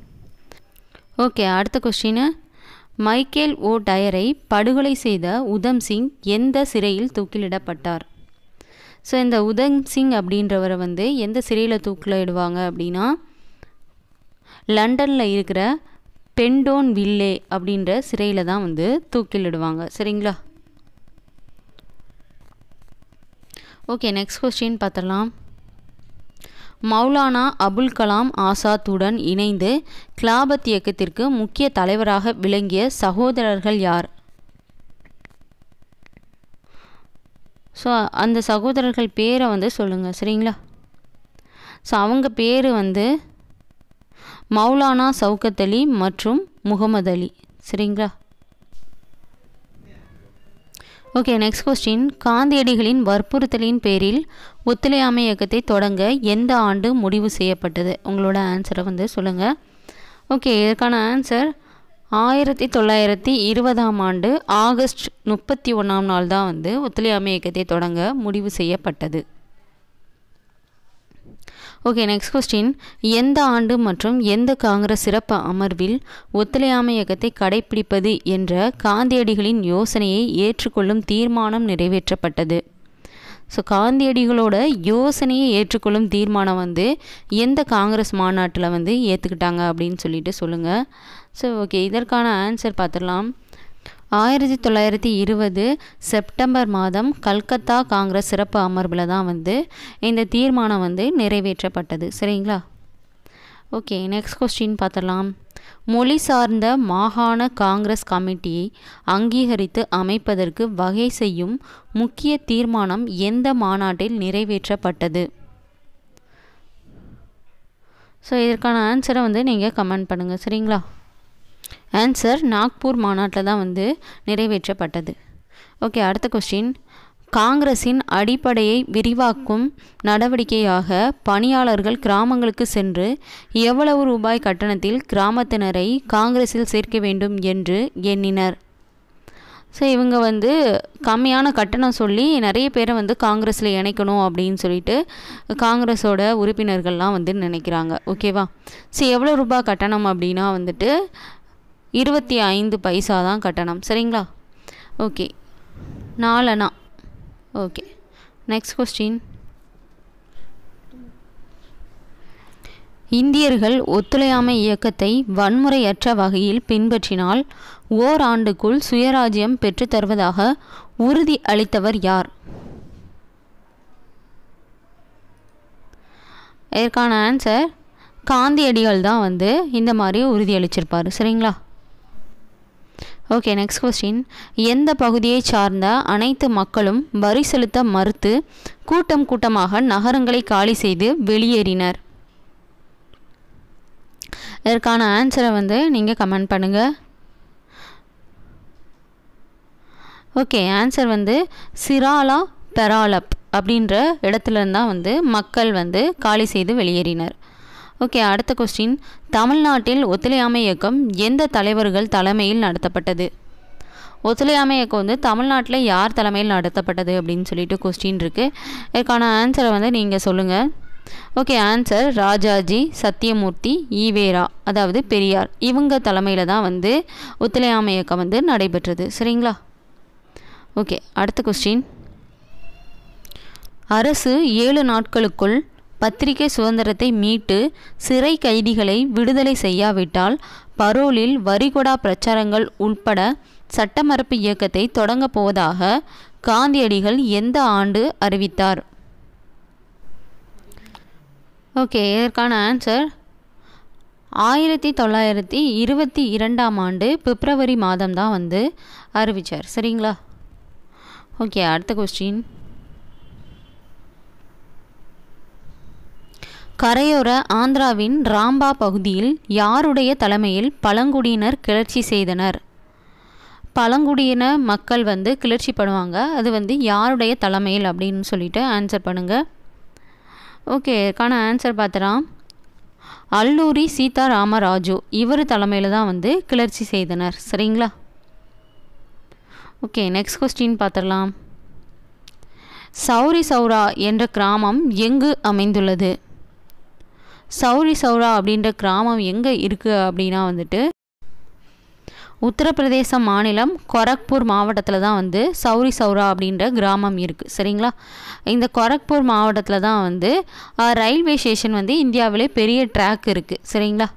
ஓகே அடுத்த கொஸ்டின் மைக்கேல் ஓ டயரை படுகொலை செய்த உதம் சிங் எந்த சிறையில் தூக்கிலிடப்பட்டார் ஸோ இந்த உதம் சிங் அப்படின்றவரை வந்து எந்த சிறையில் தூக்கிலிடுவாங்க அப்படின்னா லண்டனில் இருக்கிற பெண்டோன் வில்லே அப்படின்ற சிறையில் தான் வந்து தூக்கிலிடுவாங்க சரிங்களா ஓகே நெக்ஸ்ட் கொஸ்டின் பார்த்துடலாம் மௌலானா அபுல் கலாம் ஆசாத்துடன் இணைந்து கிளாபத் இயக்கத்திற்கு முக்கிய தலைவராக விளங்கிய சகோதரர்கள் யார் ஸோ அந்த சகோதரர்கள் பேரை வந்து சொல்லுங்கள் சரிங்களா ஸோ அவங்க பேர் வந்து மௌலானா சவுகத் அலி மற்றும் முகமது அலி சரிங்களா ஓகே நெக்ஸ்ட் கொஸ்டின் காந்தியடிகளின் வற்புறுத்தலின் பேரில் ஒத்துழையாமை இயக்கத்தை தொடங்க எந்த ஆண்டு முடிவு செய்யப்பட்டது உங்களோட ஆன்சரை வந்து சொல்லுங்கள் ஓகே இதற்கான ஆன்சர் ஆயிரத்தி தொள்ளாயிரத்தி இருபதாம் ஆண்டு ஆகஸ்ட் முப்பத்தி ஒன்றாம் நாள் தான் வந்து ஒத்துழையாமை இயக்கத்தை தொடங்க முடிவு செய்யப்பட்டது ஓகே நெக்ஸ்ட் கொஸ்டின் எந்த ஆண்டு மற்றும் எந்த காங்கிரஸ் சிறப்பு அமர்வில் ஒத்துழையாமை இயக்கத்தை கடைபிடிப்பது என்ற காந்தியடிகளின் யோசனையை ஏற்றுக்கொள்ளும் தீர்மானம் நிறைவேற்றப்பட்டது ஸோ காந்தியடிகளோட யோசனையை ஏற்றுக்கொள்ளும் தீர்மானம் வந்து எந்த காங்கிரஸ் மாநாட்டில் வந்து ஏற்றுக்கிட்டாங்க அப்படின்னு சொல்லிட்டு சொல்லுங்கள் ஸோ ஓகே இதற்கான ஆன்சர் பார்த்துடலாம் ஆயிரத்தி தொள்ளாயிரத்தி இருபது செப்டம்பர் மாதம் கல்கத்தா காங்கிரஸ் சிறப்பு அமர்வில் தான் வந்து இந்த தீர்மானம் வந்து நிறைவேற்றப்பட்டது சரிங்களா ஓகே நெக்ஸ்ட் கொஸ்டின் பார்த்துடலாம் மொழி சார்ந்த மாகாண காங்கிரஸ் கமிட்டியை அங்கீகரித்து அமைப்பதற்கு வகை செய்யும் முக்கிய தீர்மானம் எந்த மாநாட்டில் நிறைவேற்றப்பட்டது ஸோ இதற்கான ஆன்சரை வந்து நீங்கள் கமெண்ட் பண்ணுங்கள் சரிங்களா ஆன்சர் நாக்பூர் மாநாட்டில் தான் வந்து நிறைவேற்றப்பட்டது ஓகே அடுத்த கொஸ்டின் காங்கிரஸின் அடிப்படையை விரிவாக்கும் நடவடிக்கையாக பணியாளர்கள் கிராமங்களுக்கு சென்று எவ்வளவு ரூபாய் கட்டணத்தில் கிராமத்தினரை காங்கிரஸில் சேர்க்க வேண்டும் என்று எண்ணினர் ஸோ இவங்க வந்து கம்மியான கட்டணம் சொல்லி நிறைய பேரை வந்து காங்கிரஸில் இணைக்கணும் அப்படின்னு சொல்லிட்டு காங்கிரஸோட உறுப்பினர்கள்லாம் வந்து நினைக்கிறாங்க ஓகேவா ஸோ எவ்வளோ ரூபாய் கட்டணம் அப்படின்னா வந்துட்டு இருபத்தி ஐந்து பைசா தான் கட்டணம் சரிங்களா ஓகே நாலனா ஓகே நெக்ஸ்ட் கொஸ்டின் இந்தியர்கள் ஒத்துழையாமை இயக்கத்தை வன்முறையற்ற வகையில் பின்பற்றினால் ஓராண்டுக்குள் சுயராஜ்யம் பெற்றுத்தருவதாக உறுதி அளித்தவர் யார் இதற்கான ஆன்சர் காந்தியடிகள் தான் வந்து இந்த மாதிரி உறுதியளிச்சிருப்பார் சரிங்களா ஓகே நெக்ஸ்ட் கொஸ்டின் எந்த பகுதியை சார்ந்த அனைத்து மக்களும் வரி செலுத்த மறுத்து கூட்டம் கூட்டமாக நகரங்களை காலி செய்து வெளியேறினர் இதற்கான ஆன்சரை வந்து நீங்கள் கமெண்ட் பண்ணுங்கள் ஓகே ஆன்சர் வந்து சிராலா பெராலப் அப்படின்ற இடத்துலருந்தான் வந்து மக்கள் வந்து காலி செய்து வெளியேறினர் ஓகே அடுத்த கொஸ்டின் தமிழ்நாட்டில் ஒத்துழையாமை இயக்கம் எந்த தலைவர்கள் தலைமையில் நடத்தப்பட்டது ஒத்துழையாமை இயக்கம் வந்து தமிழ்நாட்டில் யார் தலைமையில் நடத்தப்பட்டது அப்படின்னு சொல்லிட்டு கொஸ்டின் இருக்குது இதற்கான ஆன்சரை வந்து நீங்கள் சொல்லுங்கள் ஓகே ஆன்சர் ராஜாஜி சத்தியமூர்த்தி ஈவேரா அதாவது பெரியார் இவங்க தலைமையில் தான் வந்து ஒத்துழையாமை இயக்கம் வந்து நடைபெற்றது சரிங்களா ஓகே அடுத்த கொஸ்டின் அரசு ஏழு நாட்களுக்குள் பத்திரிகை சுதந்திரத்தை மீட்டு சிறை கைதிகளை விடுதலை செய்யாவிட்டால் பரோலில் வரிகொடா பிரச்சாரங்கள் உட்பட சட்டமறுப்பு இயக்கத்தை தொடங்கப் போவதாக காந்தியடிகள் எந்த ஆண்டு அறிவித்தார் ஓகே இதற்கான ஆன்சர் ஆயிரத்தி தொள்ளாயிரத்தி இருபத்தி இரண்டாம் ஆண்டு பிப்ரவரி மாதம் தான் வந்து அறிவித்தார் சரிங்களா ஓகே அடுத்த கொஸ்டின் கரையோர ஆந்திராவின் ராம்பா பகுதியில் யாருடைய தலைமையில் பழங்குடியினர் கிளர்ச்சி செய்தனர் பழங்குடியின மக்கள் வந்து கிளர்ச்சி பண்ணுவாங்க அது வந்து யாருடைய தலைமையில் அப்படின்னு சொல்லிட்டு ஆன்சர் பண்ணுங்கள் ஓகே இதுக்கான ஆன்சர் பார்த்துறான் அல்லூரி சீதாராமராஜு இவர் தலைமையில் தான் வந்து கிளர்ச்சி செய்தனர் சரிங்களா ஓகே நெக்ஸ்ட் கொஸ்டின் பார்த்துடலாம் சௌரி சௌரா என்ற கிராமம் எங்கு அமைந்துள்ளது சௌரி சௌரா அப்படின்ற கிராமம் எங்கே இருக்குது அப்படின்னா வந்துட்டு உத்தரப்பிரதேச மாநிலம் கொரக்பூர் மாவட்டத்தில் தான் வந்து சௌரி சௌரா அப்படின்ற கிராமம் இருக்குது சரிங்களா இந்த கொரக்பூர் மாவட்டத்தில் தான் வந்து ரயில்வே ஸ்டேஷன் வந்து இந்தியாவிலே பெரிய ட்ராக் இருக்குது சரிங்களா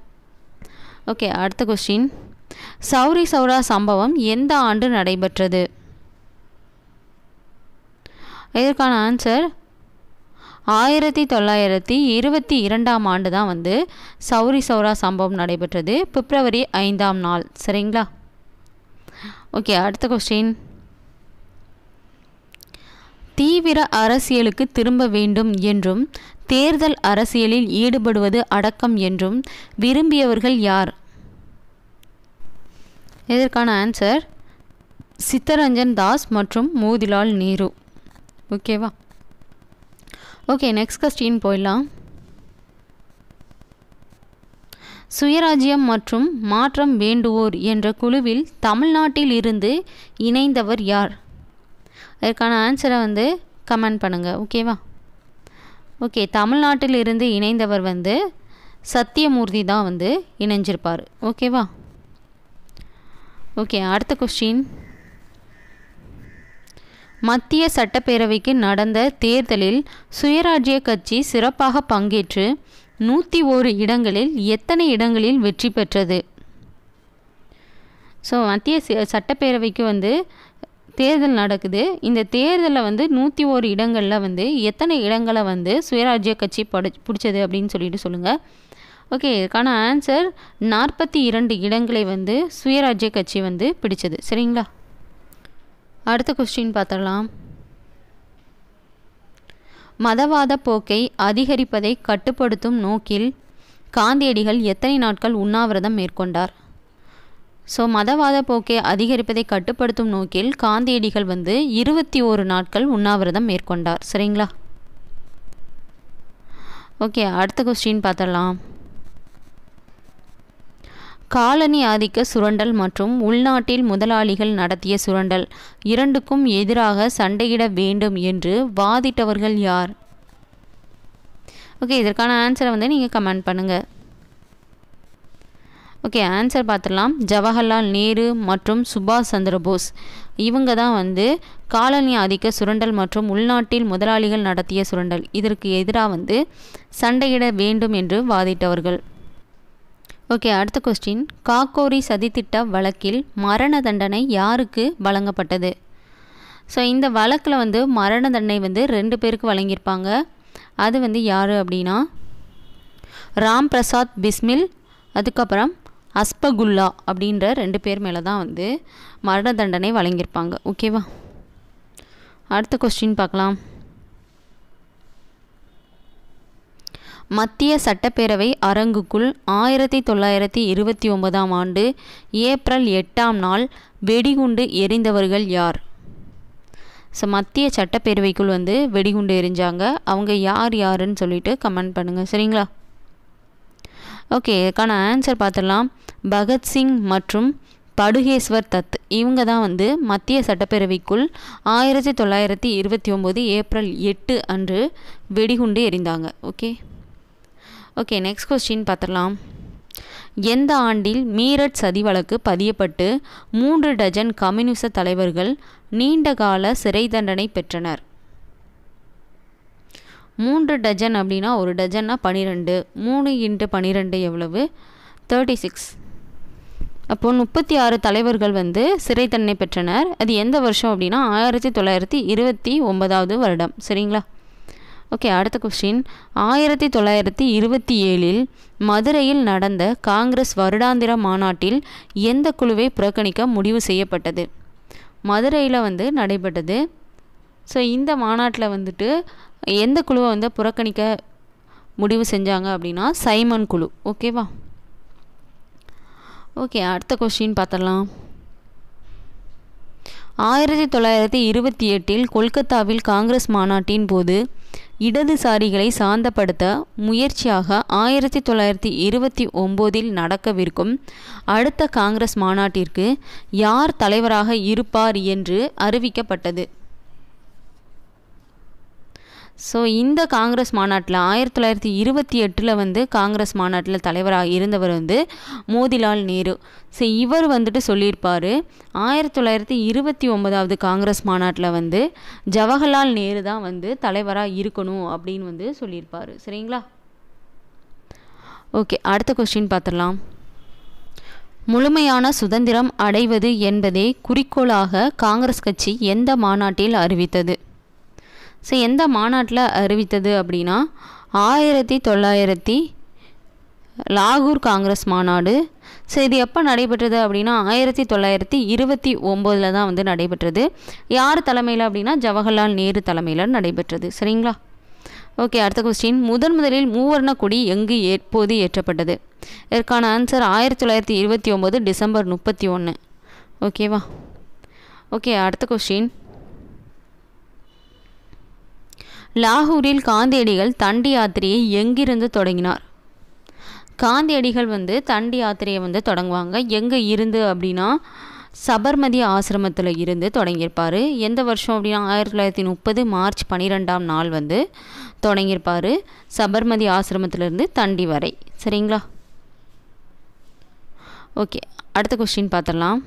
ஓகே அடுத்த கொஸ்டின் சௌரி சௌரா சம்பவம் எந்த ஆண்டு நடைபெற்றது இதற்கான ஆன்சர் ஆயிரத்தி தொள்ளாயிரத்தி இருபத்தி இரண்டாம் ஆண்டு தான் வந்து சௌரி சௌரா சம்பவம் நடைபெற்றது பிப்ரவரி ஐந்தாம் நாள் சரிங்களா ஓகே அடுத்த கொஸ்டின் தீவிர அரசியலுக்கு திரும்ப வேண்டும் என்றும் தேர்தல் அரசியலில் ஈடுபடுவது அடக்கம் என்றும் விரும்பியவர்கள் யார் இதற்கான ஆன்சர் சித்தரஞ்சன் தாஸ் மற்றும் மோதிலால் நேரு ஓகேவா ஓகே நெக்ஸ்ட் கொஸ்டின் போயிடலாம் சுயராஜ்யம் மற்றும் மாற்றம் வேண்டுவோர் என்ற குழுவில் தமிழ்நாட்டில் இருந்து இணைந்தவர் யார் அதற்கான ஆன்சரை வந்து கமெண்ட் பண்ணுங்கள் ஓகேவா ஓகே தமிழ்நாட்டில் இருந்து இணைந்தவர் வந்து சத்தியமூர்த்தி தான் வந்து இணைஞ்சிருப்பார் ஓகேவா ஓகே அடுத்த கொஸ்டின் மத்திய சட்டப்பேரவைக்கு நடந்த தேர்தலில் சுயராஜ்ய கட்சி சிறப்பாக பங்கேற்று நூற்றி ஒரு இடங்களில் எத்தனை இடங்களில் வெற்றி பெற்றது ஸோ மத்திய சட்டப்பேரவைக்கு வந்து தேர்தல் நடக்குது இந்த தேர்தலில் வந்து நூற்றி ஒரு இடங்களில் வந்து எத்தனை இடங்களை வந்து சுயராஜ்ய கட்சி படி பிடிச்சது அப்படின்னு சொல்லிட்டு சொல்லுங்கள் ஓகே இதுக்கான ஆன்சர் நாற்பத்தி இரண்டு இடங்களை வந்து சுயராஜ்ய கட்சி வந்து பிடிச்சது சரிங்களா அடுத்த கொஸ்டின் பார்த்துடலாம் மதவாத போக்கை அதிகரிப்பதை கட்டுப்படுத்தும் நோக்கில் காந்தியடிகள் எத்தனை நாட்கள் உண்ணாவிரதம் மேற்கொண்டார் ஸோ மதவாத போக்கை அதிகரிப்பதை கட்டுப்படுத்தும் நோக்கில் காந்தியடிகள் வந்து இருபத்தி ஓரு நாட்கள் உண்ணாவிரதம் மேற்கொண்டார் சரிங்களா ஓகே அடுத்த கொஸ்டின் பார்த்துடலாம் காலனி ஆதிக்க சுரண்டல் மற்றும் உள்நாட்டில் முதலாளிகள் நடத்திய சுரண்டல் இரண்டுக்கும் எதிராக சண்டையிட வேண்டும் என்று வாதிட்டவர்கள் யார் ஓகே இதற்கான ஆன்சரை வந்து நீங்கள் கமெண்ட் பண்ணுங்கள் ஓகே ஆன்சர் பார்த்துடலாம் ஜவஹர்லால் நேரு மற்றும் சுபாஷ் சந்திரபோஸ் இவங்க தான் வந்து காலனி ஆதிக்க சுரண்டல் மற்றும் உள்நாட்டில் முதலாளிகள் நடத்திய சுரண்டல் இதற்கு எதிராக வந்து சண்டையிட வேண்டும் என்று வாதிட்டவர்கள் ஓகே அடுத்த கொஸ்டின் காக்கோரி சதித்திட்ட வழக்கில் மரண தண்டனை யாருக்கு வழங்கப்பட்டது ஸோ இந்த வழக்கில் வந்து மரண தண்டனை வந்து ரெண்டு பேருக்கு வழங்கியிருப்பாங்க அது வந்து யார் அப்படின்னா ராம் பிரசாத் பிஸ்மில் அதுக்கப்புறம் அஸ்பகுல்லா அப்படின்ற ரெண்டு பேர் மேலே தான் வந்து மரண தண்டனை வழங்கியிருப்பாங்க ஓகேவா அடுத்த கொஸ்டின் பார்க்கலாம் மத்திய சட்டப்பேரவை அரங்குக்குள் ஆயிரத்தி தொள்ளாயிரத்தி இருபத்தி ஒன்பதாம் ஆண்டு ஏப்ரல் எட்டாம் நாள் வெடிகுண்டு எரிந்தவர்கள் யார் ஸோ மத்திய சட்டப்பேரவைக்குள் வந்து வெடிகுண்டு எரிஞ்சாங்க அவங்க யார் யாருன்னு சொல்லிட்டு கமெண்ட் பண்ணுங்கள் சரிங்களா ஓகே இதுக்கான ஆன்சர் பார்த்துடலாம் பகத்சிங் மற்றும் படுகேஸ்வர் தத் இவங்க தான் வந்து மத்திய சட்டப்பேரவைக்குள் ஆயிரத்தி தொள்ளாயிரத்தி இருபத்தி ஒம்பது ஏப்ரல் எட்டு அன்று வெடிகுண்டு எரிந்தாங்க ஓகே ஓகே நெக்ஸ்ட் கொஸ்டின் பார்த்துடலாம் எந்த ஆண்டில் மீரட் சதி வழக்கு பதியப்பட்டு மூன்று டஜன் கம்யூனிச தலைவர்கள் கால சிறை தண்டனை பெற்றனர் மூன்று டஜன் அப்படின்னா ஒரு டஜன்னா பனிரெண்டு மூணு இன்ட்டு பன்னிரெண்டு எவ்வளவு தேர்ட்டி சிக்ஸ் அப்போது முப்பத்தி ஆறு தலைவர்கள் வந்து சிறை தண்டனை பெற்றனர் அது எந்த வருஷம் அப்படின்னா ஆயிரத்தி தொள்ளாயிரத்தி இருபத்தி ஒன்பதாவது வருடம் சரிங்களா ஓகே அடுத்த கொஸ்டின் ஆயிரத்தி தொள்ளாயிரத்தி இருபத்தி ஏழில் மதுரையில் நடந்த காங்கிரஸ் வருடாந்திர மாநாட்டில் எந்த குழுவை புறக்கணிக்க முடிவு செய்யப்பட்டது மதுரையில் வந்து நடைபெற்றது ஸோ இந்த மாநாட்டில் வந்துட்டு எந்த குழுவை வந்து புறக்கணிக்க முடிவு செஞ்சாங்க அப்படின்னா சைமன் குழு ஓகேவா ஓகே அடுத்த கொஸ்டின் பார்த்துடலாம் ஆயிரத்தி தொள்ளாயிரத்தி இருபத்தி எட்டில் கொல்கத்தாவில் காங்கிரஸ் மாநாட்டின் போது இடதுசாரிகளை சாந்தப்படுத்த முயற்சியாக ஆயிரத்தி தொள்ளாயிரத்தி இருபத்தி ஒம்போதில் நடக்கவிருக்கும் அடுத்த காங்கிரஸ் மாநாட்டிற்கு யார் தலைவராக இருப்பார் என்று அறிவிக்கப்பட்டது ஸோ இந்த காங்கிரஸ் மாநாட்டில் ஆயிரத்தி தொள்ளாயிரத்தி இருபத்தி எட்டில் வந்து காங்கிரஸ் மாநாட்டில் தலைவராக இருந்தவர் வந்து மோதிலால் நேரு ஸோ இவர் வந்துட்டு சொல்லியிருப்பார் ஆயிரத்தி தொள்ளாயிரத்தி இருபத்தி ஒன்பதாவது காங்கிரஸ் மாநாட்டில் வந்து ஜவஹர்லால் நேரு தான் வந்து தலைவராக இருக்கணும் அப்படின்னு வந்து சொல்லியிருப்பார் சரிங்களா ஓகே அடுத்த கொஸ்டின் பார்த்துடலாம் முழுமையான சுதந்திரம் அடைவது என்பதே குறிக்கோளாக காங்கிரஸ் கட்சி எந்த மாநாட்டில் அறிவித்தது ஸோ எந்த மாநாட்டில் அறிவித்தது அப்படின்னா ஆயிரத்தி தொள்ளாயிரத்தி லாகூர் காங்கிரஸ் மாநாடு ஸோ இது எப்போ நடைபெற்றது அப்படின்னா ஆயிரத்தி தொள்ளாயிரத்தி இருபத்தி ஒம்போதில் தான் வந்து நடைபெற்றது யார் தலைமையில் அப்படின்னா ஜவஹர்லால் நேரு தலைமையில் நடைபெற்றது சரிங்களா ஓகே அடுத்த கொஸ்டின் முதன் முதலில் மூவர்ண கொடி எங்கு எப்போது ஏற்றப்பட்டது இதற்கான ஆன்சர் ஆயிரத்தி தொள்ளாயிரத்தி இருபத்தி ஒம்பது டிசம்பர் முப்பத்தி ஒன்று ஓகேவா ஓகே அடுத்த கொஸ்டின் லாகூரில் காந்தியடிகள் தண்டி யாத்திரையை எங்கிருந்து தொடங்கினார் காந்தியடிகள் வந்து தண்டி யாத்திரையை வந்து தொடங்குவாங்க எங்கே இருந்து அப்படின்னா சபர்மதி ஆசிரமத்தில் இருந்து தொடங்கியிருப்பார் எந்த வருஷம் அப்படின்னா ஆயிரத்தி தொள்ளாயிரத்தி முப்பது மார்ச் பன்னிரெண்டாம் நாள் வந்து தொடங்கியிருப்பார் சபர்மதி ஆசிரமத்திலிருந்து தண்டி வரை சரிங்களா ஓகே அடுத்த கொஸ்டின் பார்த்துடலாம்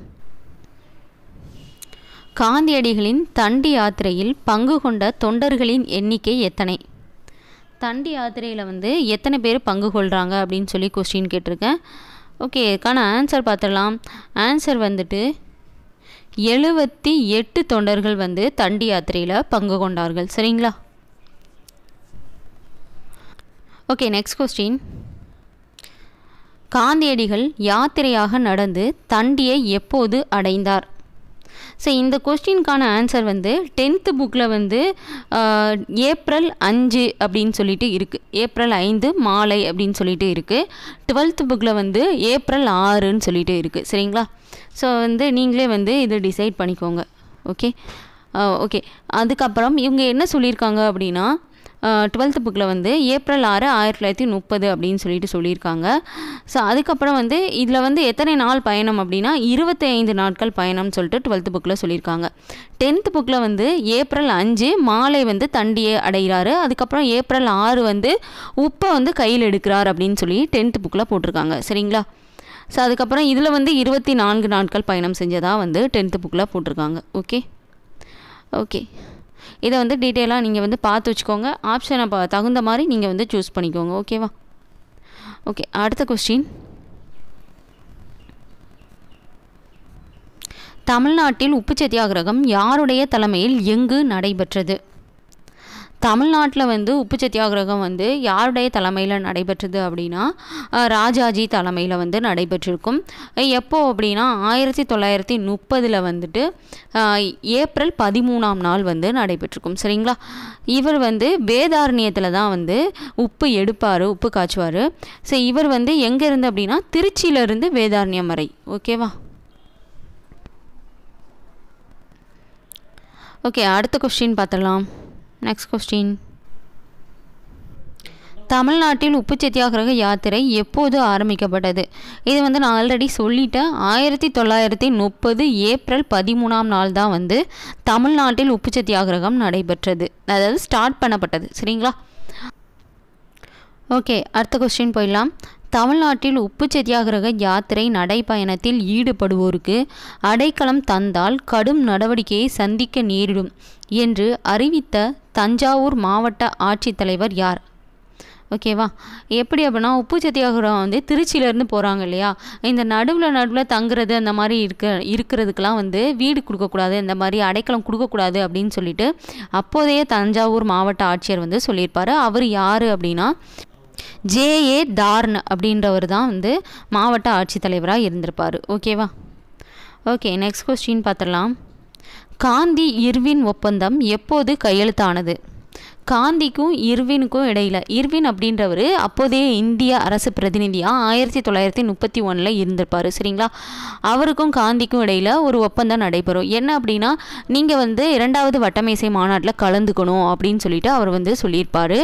காந்தியடிகளின் தண்டி யாத்திரையில் பங்கு கொண்ட தொண்டர்களின் எண்ணிக்கை எத்தனை தண்டி யாத்திரையில் வந்து எத்தனை பேர் பங்கு கொள்கிறாங்க அப்படின்னு சொல்லி கொஸ்டின் கேட்டிருக்கேன் ஓகே இதுக்கான ஆன்சர் பார்த்துடலாம் ஆன்சர் வந்துட்டு எழுபத்தி எட்டு தொண்டர்கள் வந்து தண்டி யாத்திரையில் பங்கு கொண்டார்கள் சரிங்களா ஓகே நெக்ஸ்ட் கொஸ்டின் காந்தியடிகள் யாத்திரையாக நடந்து தண்டியை எப்போது அடைந்தார் ஸோ இந்த கொஸ்டினுக்கான ஆன்சர் வந்து டென்த்து புக்கில் வந்து ஏப்ரல் அஞ்சு அப்படின்னு சொல்லிட்டு இருக்குது ஏப்ரல் ஐந்து மாலை அப்படின்னு சொல்லிட்டு இருக்குது டுவெல்த்து புக்கில் வந்து ஏப்ரல் ஆறுன்னு சொல்லிட்டு இருக்குது சரிங்களா ஸோ வந்து நீங்களே வந்து இது டிசைட் பண்ணிக்கோங்க ஓகே ஓகே அதுக்கப்புறம் இவங்க என்ன சொல்லியிருக்காங்க அப்படின்னா டுவெல்த்து புக்கில் வந்து ஏப்ரல் ஆறு ஆயிரத்தி தொள்ளாயிரத்தி முப்பது அப்படின்னு சொல்லிட்டு சொல்லியிருக்காங்க ஸோ அதுக்கப்புறம் வந்து இதில் வந்து எத்தனை நாள் பயணம் அப்படின்னா இருபத்தி ஐந்து நாட்கள் பயணம்னு சொல்லிட்டு டுவெல்த்து புக்கில் சொல்லியிருக்காங்க டென்த்து புக்கில் வந்து ஏப்ரல் அஞ்சு மாலை வந்து தண்டியை அடைகிறாரு அதுக்கப்புறம் ஏப்ரல் ஆறு வந்து உப்பை வந்து கையில் எடுக்கிறார் அப்படின்னு சொல்லி டென்த்து புக்கில் போட்டிருக்காங்க சரிங்களா ஸோ அதுக்கப்புறம் இதில் வந்து இருபத்தி நான்கு நாட்கள் பயணம் செஞ்சதாக வந்து டென்த்து புக்கில் போட்டிருக்காங்க ஓகே ஓகே இதை வந்து டீட்டெயிலாக நீங்கள் வந்து பார்த்து வச்சுக்கோங்க ஆப்ஷனை ப தகுந்த மாதிரி நீங்கள் வந்து சூஸ் பண்ணிக்கோங்க ஓகேவா ஓகே அடுத்த கொஸ்டின் தமிழ்நாட்டில் உப்பு சத்தியாகிரகம் யாருடைய தலைமையில் எங்கு நடைபெற்றது தமிழ்நாட்டில் வந்து உப்பு சத்தியாகிரகம் வந்து யாருடைய தலைமையில் நடைபெற்றது அப்படின்னா ராஜாஜி தலைமையில் வந்து நடைபெற்றிருக்கும் எப்போ அப்படின்னா ஆயிரத்தி தொள்ளாயிரத்தி முப்பதில் வந்துட்டு ஏப்ரல் பதிமூணாம் நாள் வந்து நடைபெற்றிருக்கும் சரிங்களா இவர் வந்து வேதாரண்யத்தில் தான் வந்து உப்பு எடுப்பார் உப்பு காய்ச்சுவார் ஸோ இவர் வந்து எங்கேருந்து அப்படின்னா திருச்சியிலேருந்து வேதாரண்யம் வரை ஓகேவா ஓகே அடுத்த கொஸ்டின் பார்த்துடலாம் நெக்ஸ்ட் கொஸ்டின் தமிழ்நாட்டில் உப்பு சத்தியாகிரக யாத்திரை எப்போது ஆரம்பிக்கப்பட்டது இது வந்து நான் ஆல்ரெடி சொல்லிட்டேன் ஆயிரத்தி தொள்ளாயிரத்தி முப்பது ஏப்ரல் பதிமூணாம் நாள் தான் வந்து தமிழ்நாட்டில் உப்பு சத்தியாகிரகம் நடைபெற்றது அதாவது ஸ்டார்ட் பண்ணப்பட்டது சரிங்களா ஓகே அடுத்த கொஸ்டின் போயிடலாம் தமிழ்நாட்டில் உப்பு சத்தியாகிரக யாத்திரை நடைப்பயணத்தில் ஈடுபடுவோருக்கு அடைக்கலம் தந்தால் கடும் நடவடிக்கையை சந்திக்க நேரிடும் என்று அறிவித்த தஞ்சாவூர் மாவட்ட ஆட்சித்தலைவர் யார் ஓகேவா எப்படி அப்படின்னா உப்பு சத்தியாகிரகம் வந்து திருச்சியிலேருந்து போகிறாங்க இல்லையா இந்த நடுவில் நடுவில் தங்குறது அந்த மாதிரி இருக்க இருக்கிறதுக்கெலாம் வந்து வீடு கொடுக்கக்கூடாது இந்த மாதிரி அடைக்கலம் கொடுக்கக்கூடாது அப்படின்னு சொல்லிட்டு அப்போதைய தஞ்சாவூர் மாவட்ட ஆட்சியர் வந்து சொல்லியிருப்பார் அவர் யார் அப்படின்னா ஜேஏ தார்ன் அப்படின்றவர் தான் வந்து மாவட்ட ஆட்சித்தலைவராக இருந்திருப்பார் ஓகேவா ஓகே நெக்ஸ்ட் கொஸ்டின் பார்த்துடலாம் காந்தி இர்வின் ஒப்பந்தம் எப்போது கையெழுத்தானது காந்திக்கும் இர்வினுக்கும் இடையில் இர்வின் அப்படின்றவர் அப்போதைய இந்திய அரசு பிரதிநிதியாக ஆயிரத்தி தொள்ளாயிரத்தி முப்பத்தி ஒன்றில் இருந்திருப்பார் சரிங்களா அவருக்கும் காந்திக்கும் இடையில் ஒரு ஒப்பந்தம் நடைபெறும் என்ன அப்படின்னா நீங்கள் வந்து இரண்டாவது வட்டமேசை மாநாட்டில் கலந்துக்கணும் அப்படின்னு சொல்லிட்டு அவர் வந்து சொல்லியிருப்பார்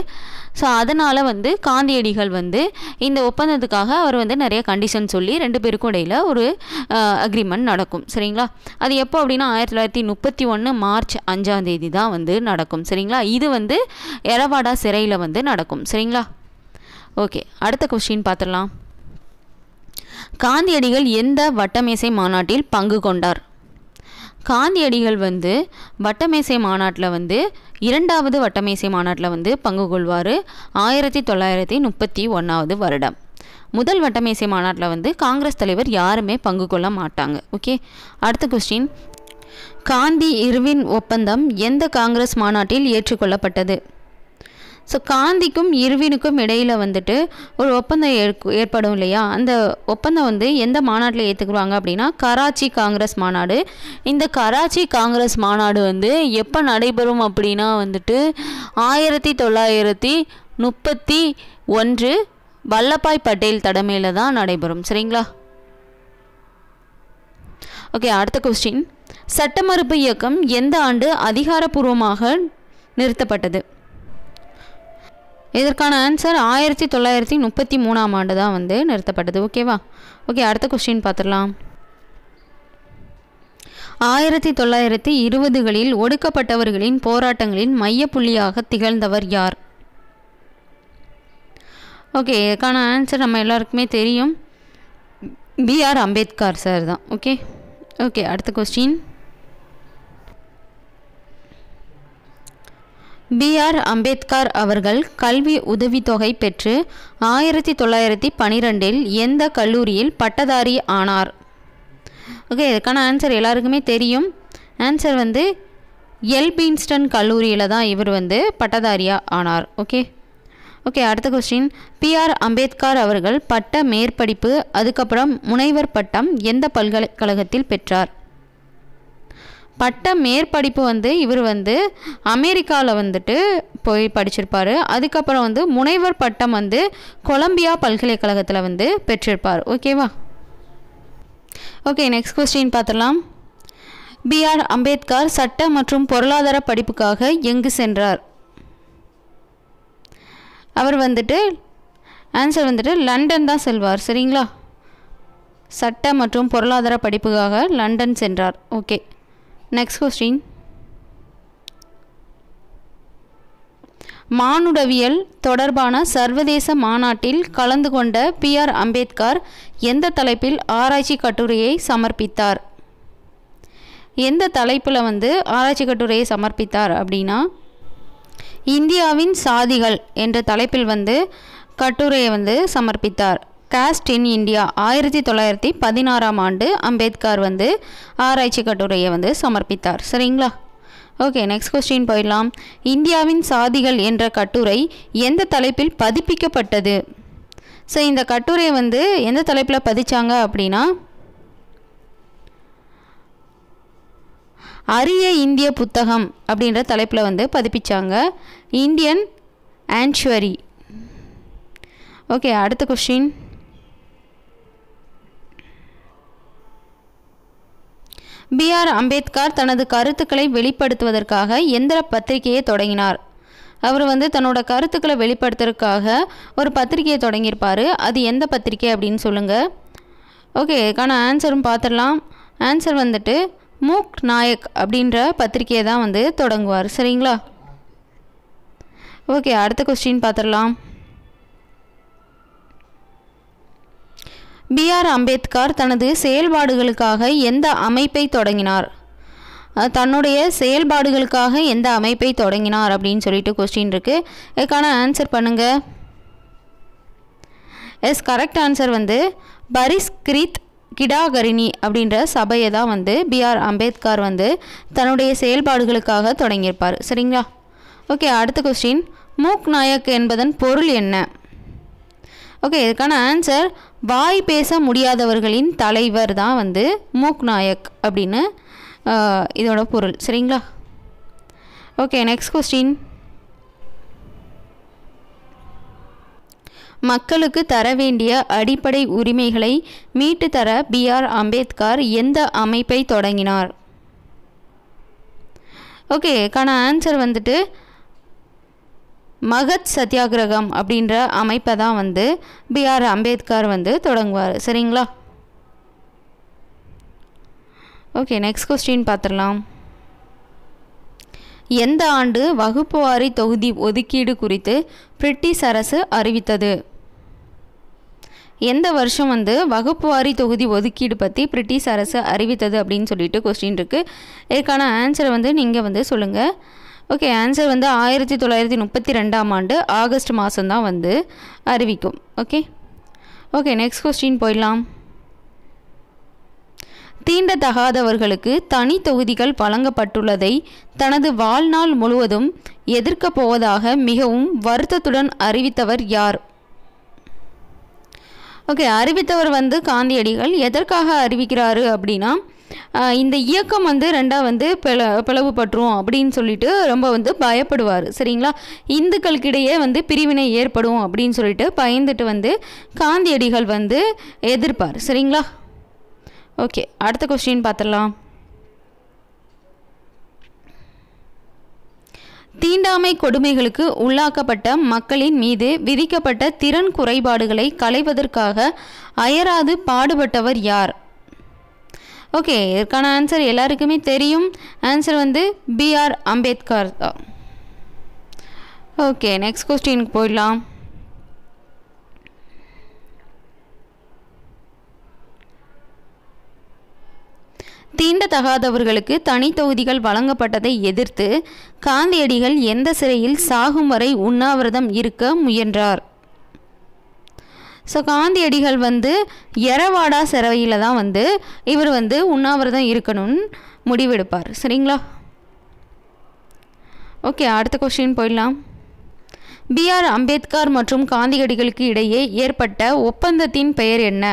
ஸோ அதனால் வந்து காந்தியடிகள் வந்து இந்த ஒப்பந்தத்துக்காக அவர் வந்து நிறைய கண்டிஷன் சொல்லி ரெண்டு பேருக்கும் இடையில் ஒரு அக்ரிமெண்ட் நடக்கும் சரிங்களா அது எப்போ அப்படின்னா ஆயிரத்தி தொள்ளாயிரத்தி முப்பத்தி ஒன்று மார்ச் அஞ்சாம் தேதி தான் வந்து நடக்கும் சரிங்களா இது வந்து எரவாடா சிறையில் வந்து நடக்கும் சரிங்களா ஓகே அடுத்த கொஸ்டின் பார்த்துடலாம் காந்தியடிகள் எந்த வட்டமேசை மாநாட்டில் பங்கு கொண்டார் காந்தியடிகள் வந்து வட்டமேசை மாநாட்டில் வந்து இரண்டாவது வட்டமேசை மாநாட்டில் வந்து பங்கு கொள்வார் ஆயிரத்தி தொள்ளாயிரத்தி முப்பத்தி ஒன்றாவது வருடம் முதல் வட்டமேசை மாநாட்டில் வந்து காங்கிரஸ் தலைவர் யாருமே பங்கு கொள்ள மாட்டாங்க ஓகே அடுத்த கொஸ்டின் காந்தி இர்வின் ஒப்பந்தம் எந்த காங்கிரஸ் மாநாட்டில் ஏற்றுக்கொள்ளப்பட்டது ஸோ காந்திக்கும் இர்வினுக்கும் இடையில் வந்துட்டு ஒரு ஒப்பந்தம் ஏற்படும் இல்லையா அந்த ஒப்பந்தம் வந்து எந்த மாநாட்டில் ஏற்றுக்குவாங்க அப்படின்னா கராச்சி காங்கிரஸ் மாநாடு இந்த கராச்சி காங்கிரஸ் மாநாடு வந்து எப்போ நடைபெறும் அப்படின்னா வந்துட்டு ஆயிரத்தி தொள்ளாயிரத்தி முப்பத்தி ஒன்று வல்லபாய் பட்டேல் தலைமையில் தான் நடைபெறும் சரிங்களா ஓகே அடுத்த கொஸ்டின் சட்ட மறுப்பு இயக்கம் எந்த ஆண்டு அதிகாரப்பூர்வமாக நிறுத்தப்பட்டது இதற்கான ஆன்சர் ஆயிரத்தி தொள்ளாயிரத்தி முப்பத்தி மூணாம் ஆண்டு தான் வந்து நிறுத்தப்பட்டது ஓகேவா ஓகே அடுத்த கொஸ்டின் பார்த்துடலாம் ஆயிரத்தி தொள்ளாயிரத்தி இருபதுகளில் ஒடுக்கப்பட்டவர்களின் போராட்டங்களின் மையப்புள்ளியாக திகழ்ந்தவர் யார் ஓகே இதற்கான ஆன்சர் நம்ம எல்லாருக்குமே தெரியும் பி ஆர் அம்பேத்கர் சார் தான் ஓகே ஓகே அடுத்த கொஸ்டின் பி ஆர் அம்பேத்கர் அவர்கள் கல்வி உதவித்தொகை பெற்று ஆயிரத்தி தொள்ளாயிரத்தி பனிரெண்டில் எந்த கல்லூரியில் பட்டதாரி ஆனார் ஓகே இதுக்கான ஆன்சர் எல்லாருக்குமே தெரியும் ஆன்சர் வந்து எல்பின்ஸ்டன் கல்லூரியில் தான் இவர் வந்து பட்டதாரியாக ஆனார் ஓகே ஓகே அடுத்த கொஸ்டின் பிஆர் அம்பேத்கர் அவர்கள் பட்ட மேற்படிப்பு அதுக்கப்புறம் முனைவர் பட்டம் எந்த பல்கலைக்கழகத்தில் பெற்றார் பட்ட மேற்படிப்பு வந்து இவர் வந்து அமெரிக்காவில் வந்துட்டு போய் படிச்சிருப்பார் அதுக்கப்புறம் வந்து முனைவர் பட்டம் வந்து கொலம்பியா பல்கலைக்கழகத்தில் வந்து பெற்றிருப்பார் ஓகேவா ஓகே நெக்ஸ்ட் கொஸ்டின் பார்த்துடலாம் பி ஆர் அம்பேத்கர் சட்ட மற்றும் பொருளாதார படிப்புக்காக எங்கு சென்றார் அவர் வந்துட்டு ஆன்சர் வந்துட்டு லண்டன் தான் செல்வார் சரிங்களா சட்ட மற்றும் பொருளாதார படிப்புக்காக லண்டன் சென்றார் ஓகே நெக்ஸ்ட் கொஸ்டின் மானுடவியல் தொடர்பான சர்வதேச மாநாட்டில் கலந்து கொண்ட பி ஆர் அம்பேத்கர் எந்த தலைப்பில் ஆராய்ச்சி கட்டுரையை சமர்ப்பித்தார் எந்த தலைப்பில் வந்து ஆராய்ச்சி கட்டுரையை சமர்ப்பித்தார் அப்படின்னா இந்தியாவின் சாதிகள் என்ற தலைப்பில் வந்து கட்டுரையை வந்து சமர்ப்பித்தார் காஸ்ட் இன் இந்தியா ஆயிரத்தி தொள்ளாயிரத்தி பதினாறாம் ஆண்டு அம்பேத்கர் வந்து ஆராய்ச்சி கட்டுரையை வந்து சமர்ப்பித்தார் சரிங்களா ஓகே நெக்ஸ்ட் கொஸ்டின் போயிடலாம் இந்தியாவின் சாதிகள் என்ற கட்டுரை எந்த தலைப்பில் பதிப்பிக்கப்பட்டது ஸோ இந்த கட்டுரை வந்து எந்த தலைப்பில் பதிச்சாங்க அப்படின்னா அரிய இந்திய புத்தகம் அப்படின்ற தலைப்பில் வந்து பதிப்பிச்சாங்க இந்தியன் ஆன்ச்சுவரி ஓகே அடுத்த கொஷின் பி ஆர் அம்பேத்கர் தனது கருத்துக்களை வெளிப்படுத்துவதற்காக எந்திர பத்திரிகையை தொடங்கினார் அவர் வந்து தன்னோட கருத்துக்களை வெளிப்படுத்துறதுக்காக ஒரு பத்திரிகையை தொடங்கியிருப்பார் அது எந்த பத்திரிகை அப்படின்னு சொல்லுங்கள் ஓகே கான ஆன்சரும் பார்த்துடலாம் ஆன்சர் வந்துட்டு மூக் நாயக் அப்படின்ற பத்திரிகையை தான் வந்து தொடங்குவார் சரிங்களா ஓகே அடுத்த கொஸ்டின் பார்த்துடலாம் பிஆர் அம்பேத்கர் தனது செயல்பாடுகளுக்காக எந்த அமைப்பை தொடங்கினார் தன்னுடைய செயல்பாடுகளுக்காக எந்த அமைப்பை தொடங்கினார் அப்படின்னு சொல்லிட்டு கொஸ்டின் இருக்குது இதுக்கான ஆன்சர் பண்ணுங்கள் எஸ் கரெக்ட் ஆன்சர் வந்து பரிஸ்கிரித் கிடாகரிணி அப்படின்ற சபையை தான் வந்து பிஆர் அம்பேத்கர் வந்து தன்னுடைய செயல்பாடுகளுக்காக தொடங்கியிருப்பார் சரிங்களா ஓகே அடுத்த கொஸ்டின் மூக் நாயக் என்பதன் பொருள் என்ன ஓகே இதுக்கான ஆன்சர் வாய் பேச முடியாதவர்களின் தலைவர் தான் வந்து மூக் நாயக் அப்படின்னு இதோட பொருள் சரிங்களா ஓகே நெக்ஸ்ட் கொஸ்டின் மக்களுக்கு தர வேண்டிய அடிப்படை உரிமைகளை மீட்டு தர பி ஆர் அம்பேத்கர் எந்த அமைப்பை தொடங்கினார் ஓகே கான ஆன்சர் வந்துட்டு மகத் சத்தியாகிரகம் அப்படின்ற அமைப்பை தான் வந்து பி ஆர் அம்பேத்கர் வந்து தொடங்குவார் சரிங்களா ஓகே நெக்ஸ்ட் கொஸ்டின் பார்த்துடலாம் எந்த ஆண்டு வகுப்புவாரி தொகுதி ஒதுக்கீடு குறித்து பிரிட்டிஷ் அரசு அறிவித்தது எந்த வருஷம் வந்து வகுப்பு வாரி தொகுதி ஒதுக்கீடு பற்றி பிரிட்டிஷ் அரசு அறிவித்தது அப்படின்னு சொல்லிட்டு கொஸ்டின் இருக்குது இதுக்கான ஆன்சரை வந்து நீங்கள் வந்து சொல்லுங்கள் ஓகே ஆன்சர் வந்து ஆயிரத்தி தொள்ளாயிரத்தி முப்பத்தி ரெண்டாம் ஆண்டு ஆகஸ்ட் மாதம்தான் வந்து அறிவிக்கும் ஓகே ஓகே நெக்ஸ்ட் கொஸ்டின் போயிடலாம் தகாதவர்களுக்கு தனி தொகுதிகள் வழங்கப்பட்டுள்ளதை தனது வாழ்நாள் முழுவதும் எதிர்க்கப் போவதாக மிகவும் வருத்தத்துடன் அறிவித்தவர் யார் ஓகே அறிவித்தவர் வந்து காந்தியடிகள் எதற்காக அறிவிக்கிறாரு அப்படின்னா இந்த இயக்கம் வந்து ரெண்டாக வந்து பிள பிளவுபட்டுரும் அப்படின்னு சொல்லிட்டு ரொம்ப வந்து பயப்படுவார் சரிங்களா இந்துக்களுக்கிடையே வந்து பிரிவினை ஏற்படும் அப்படின்னு சொல்லிட்டு பயந்துட்டு வந்து காந்தியடிகள் வந்து எதிர்ப்பார் சரிங்களா ஓகே அடுத்த கொஸ்டின் பார்த்துடலாம் தீண்டாமை கொடுமைகளுக்கு உள்ளாக்கப்பட்ட மக்களின் மீது விதிக்கப்பட்ட திறன் குறைபாடுகளை களைவதற்காக அயராது பாடுபட்டவர் யார் ஓகே இதற்கான ஆன்சர் எல்லாருக்குமே தெரியும் ஆன்சர் வந்து பிஆர் அம்பேத்கர் தான் ஓகே நெக்ஸ்ட் கொஸ்டினுக்கு போயிடலாம் தீண்டத்தகாதவர்களுக்கு தனி தொகுதிகள் வழங்கப்பட்டதை எதிர்த்து காந்தியடிகள் எந்த சிறையில் சாகும் வரை உண்ணாவிரதம் இருக்க முயன்றார் ஸோ காந்தியடிகள் வந்து எரவாடா சிறையில் தான் வந்து இவர் வந்து உண்ணாவிரதம் இருக்கணும்னு முடிவெடுப்பார் சரிங்களா ஓகே அடுத்த கொஸ்டின் போயிடலாம் பி ஆர் அம்பேத்கர் மற்றும் காந்தியடிகளுக்கு இடையே ஏற்பட்ட ஒப்பந்தத்தின் பெயர் என்ன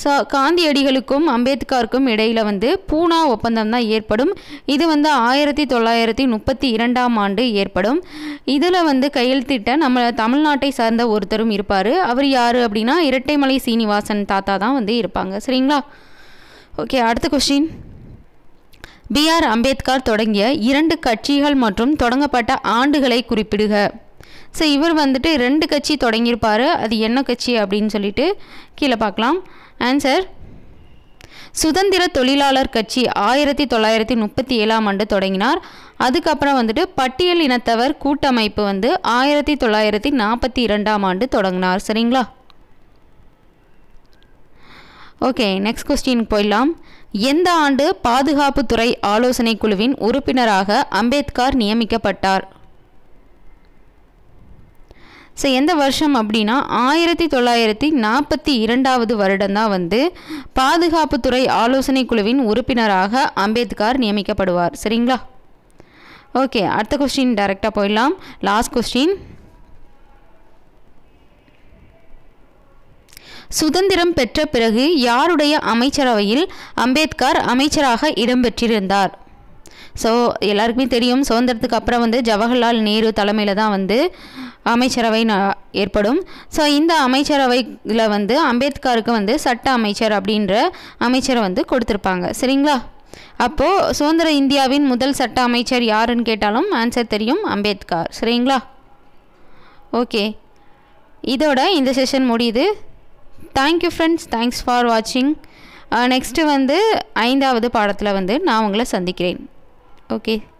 சா காந்தியடிகளுக்கும் அம்பேத்கருக்கும் இடையில் வந்து பூனா ஒப்பந்தம் தான் ஏற்படும் இது வந்து ஆயிரத்தி தொள்ளாயிரத்தி முப்பத்தி இரண்டாம் ஆண்டு ஏற்படும் இதில் வந்து கையெழுத்திட்ட நம்ம தமிழ்நாட்டை சார்ந்த ஒருத்தரும் இருப்பார் அவர் யார் அப்படின்னா இரட்டைமலை சீனிவாசன் தாத்தா தான் வந்து இருப்பாங்க சரிங்களா ஓகே அடுத்த கொஷின் பிஆர் அம்பேத்கர் தொடங்கிய இரண்டு கட்சிகள் மற்றும் தொடங்கப்பட்ட ஆண்டுகளை குறிப்பிடுக ஸோ இவர் வந்துட்டு ரெண்டு கட்சி தொடங்கியிருப்பார் அது என்ன கட்சி அப்படின்னு சொல்லிட்டு கீழே பார்க்கலாம் ஆன்சர் சுதந்திர தொழிலாளர் கட்சி ஆயிரத்தி தொள்ளாயிரத்தி முப்பத்தி ஏழாம் ஆண்டு தொடங்கினார் அதுக்கப்புறம் வந்துட்டு பட்டியல் இனத்தவர் கூட்டமைப்பு வந்து ஆயிரத்தி தொள்ளாயிரத்தி நாற்பத்தி இரண்டாம் ஆண்டு தொடங்கினார் சரிங்களா ஓகே நெக்ஸ்ட் கொஸ்டின் போயிடலாம் எந்த ஆண்டு பாதுகாப்புத்துறை ஆலோசனை குழுவின் உறுப்பினராக அம்பேத்கர் நியமிக்கப்பட்டார் ஸோ எந்த வருஷம் அப்படின்னா ஆயிரத்தி தொள்ளாயிரத்தி நாற்பத்தி இரண்டாவது வருடம்தான் வந்து பாதுகாப்புத்துறை ஆலோசனை குழுவின் உறுப்பினராக அம்பேத்கர் நியமிக்கப்படுவார் சரிங்களா ஓகே அடுத்த கொஸ்டின் டைரெக்டாக போயிடலாம் லாஸ்ட் கொஸ்டின் சுதந்திரம் பெற்ற பிறகு யாருடைய அமைச்சரவையில் அம்பேத்கர் அமைச்சராக இடம்பெற்றிருந்தார் ஸோ எல்லாருக்குமே தெரியும் சுதந்திரத்துக்கு அப்புறம் வந்து ஜவஹர்லால் நேரு தலைமையில் தான் வந்து அமைச்சரவை ஏற்படும் ஸோ இந்த அமைச்சரவையில் வந்து அம்பேத்கருக்கு வந்து சட்ட அமைச்சர் அப்படின்ற அமைச்சரை வந்து கொடுத்துருப்பாங்க சரிங்களா அப்போது சுதந்திர இந்தியாவின் முதல் சட்ட அமைச்சர் யாருன்னு கேட்டாலும் ஆன்சர் தெரியும் அம்பேத்கர் சரிங்களா ஓகே இதோட இந்த செஷன் முடியுது தேங்க்யூ ஃப்ரெண்ட்ஸ் தேங்க்ஸ் ஃபார் வாட்சிங் நெக்ஸ்ட்டு வந்து ஐந்தாவது பாடத்தில் வந்து நான் உங்களை சந்திக்கிறேன் okay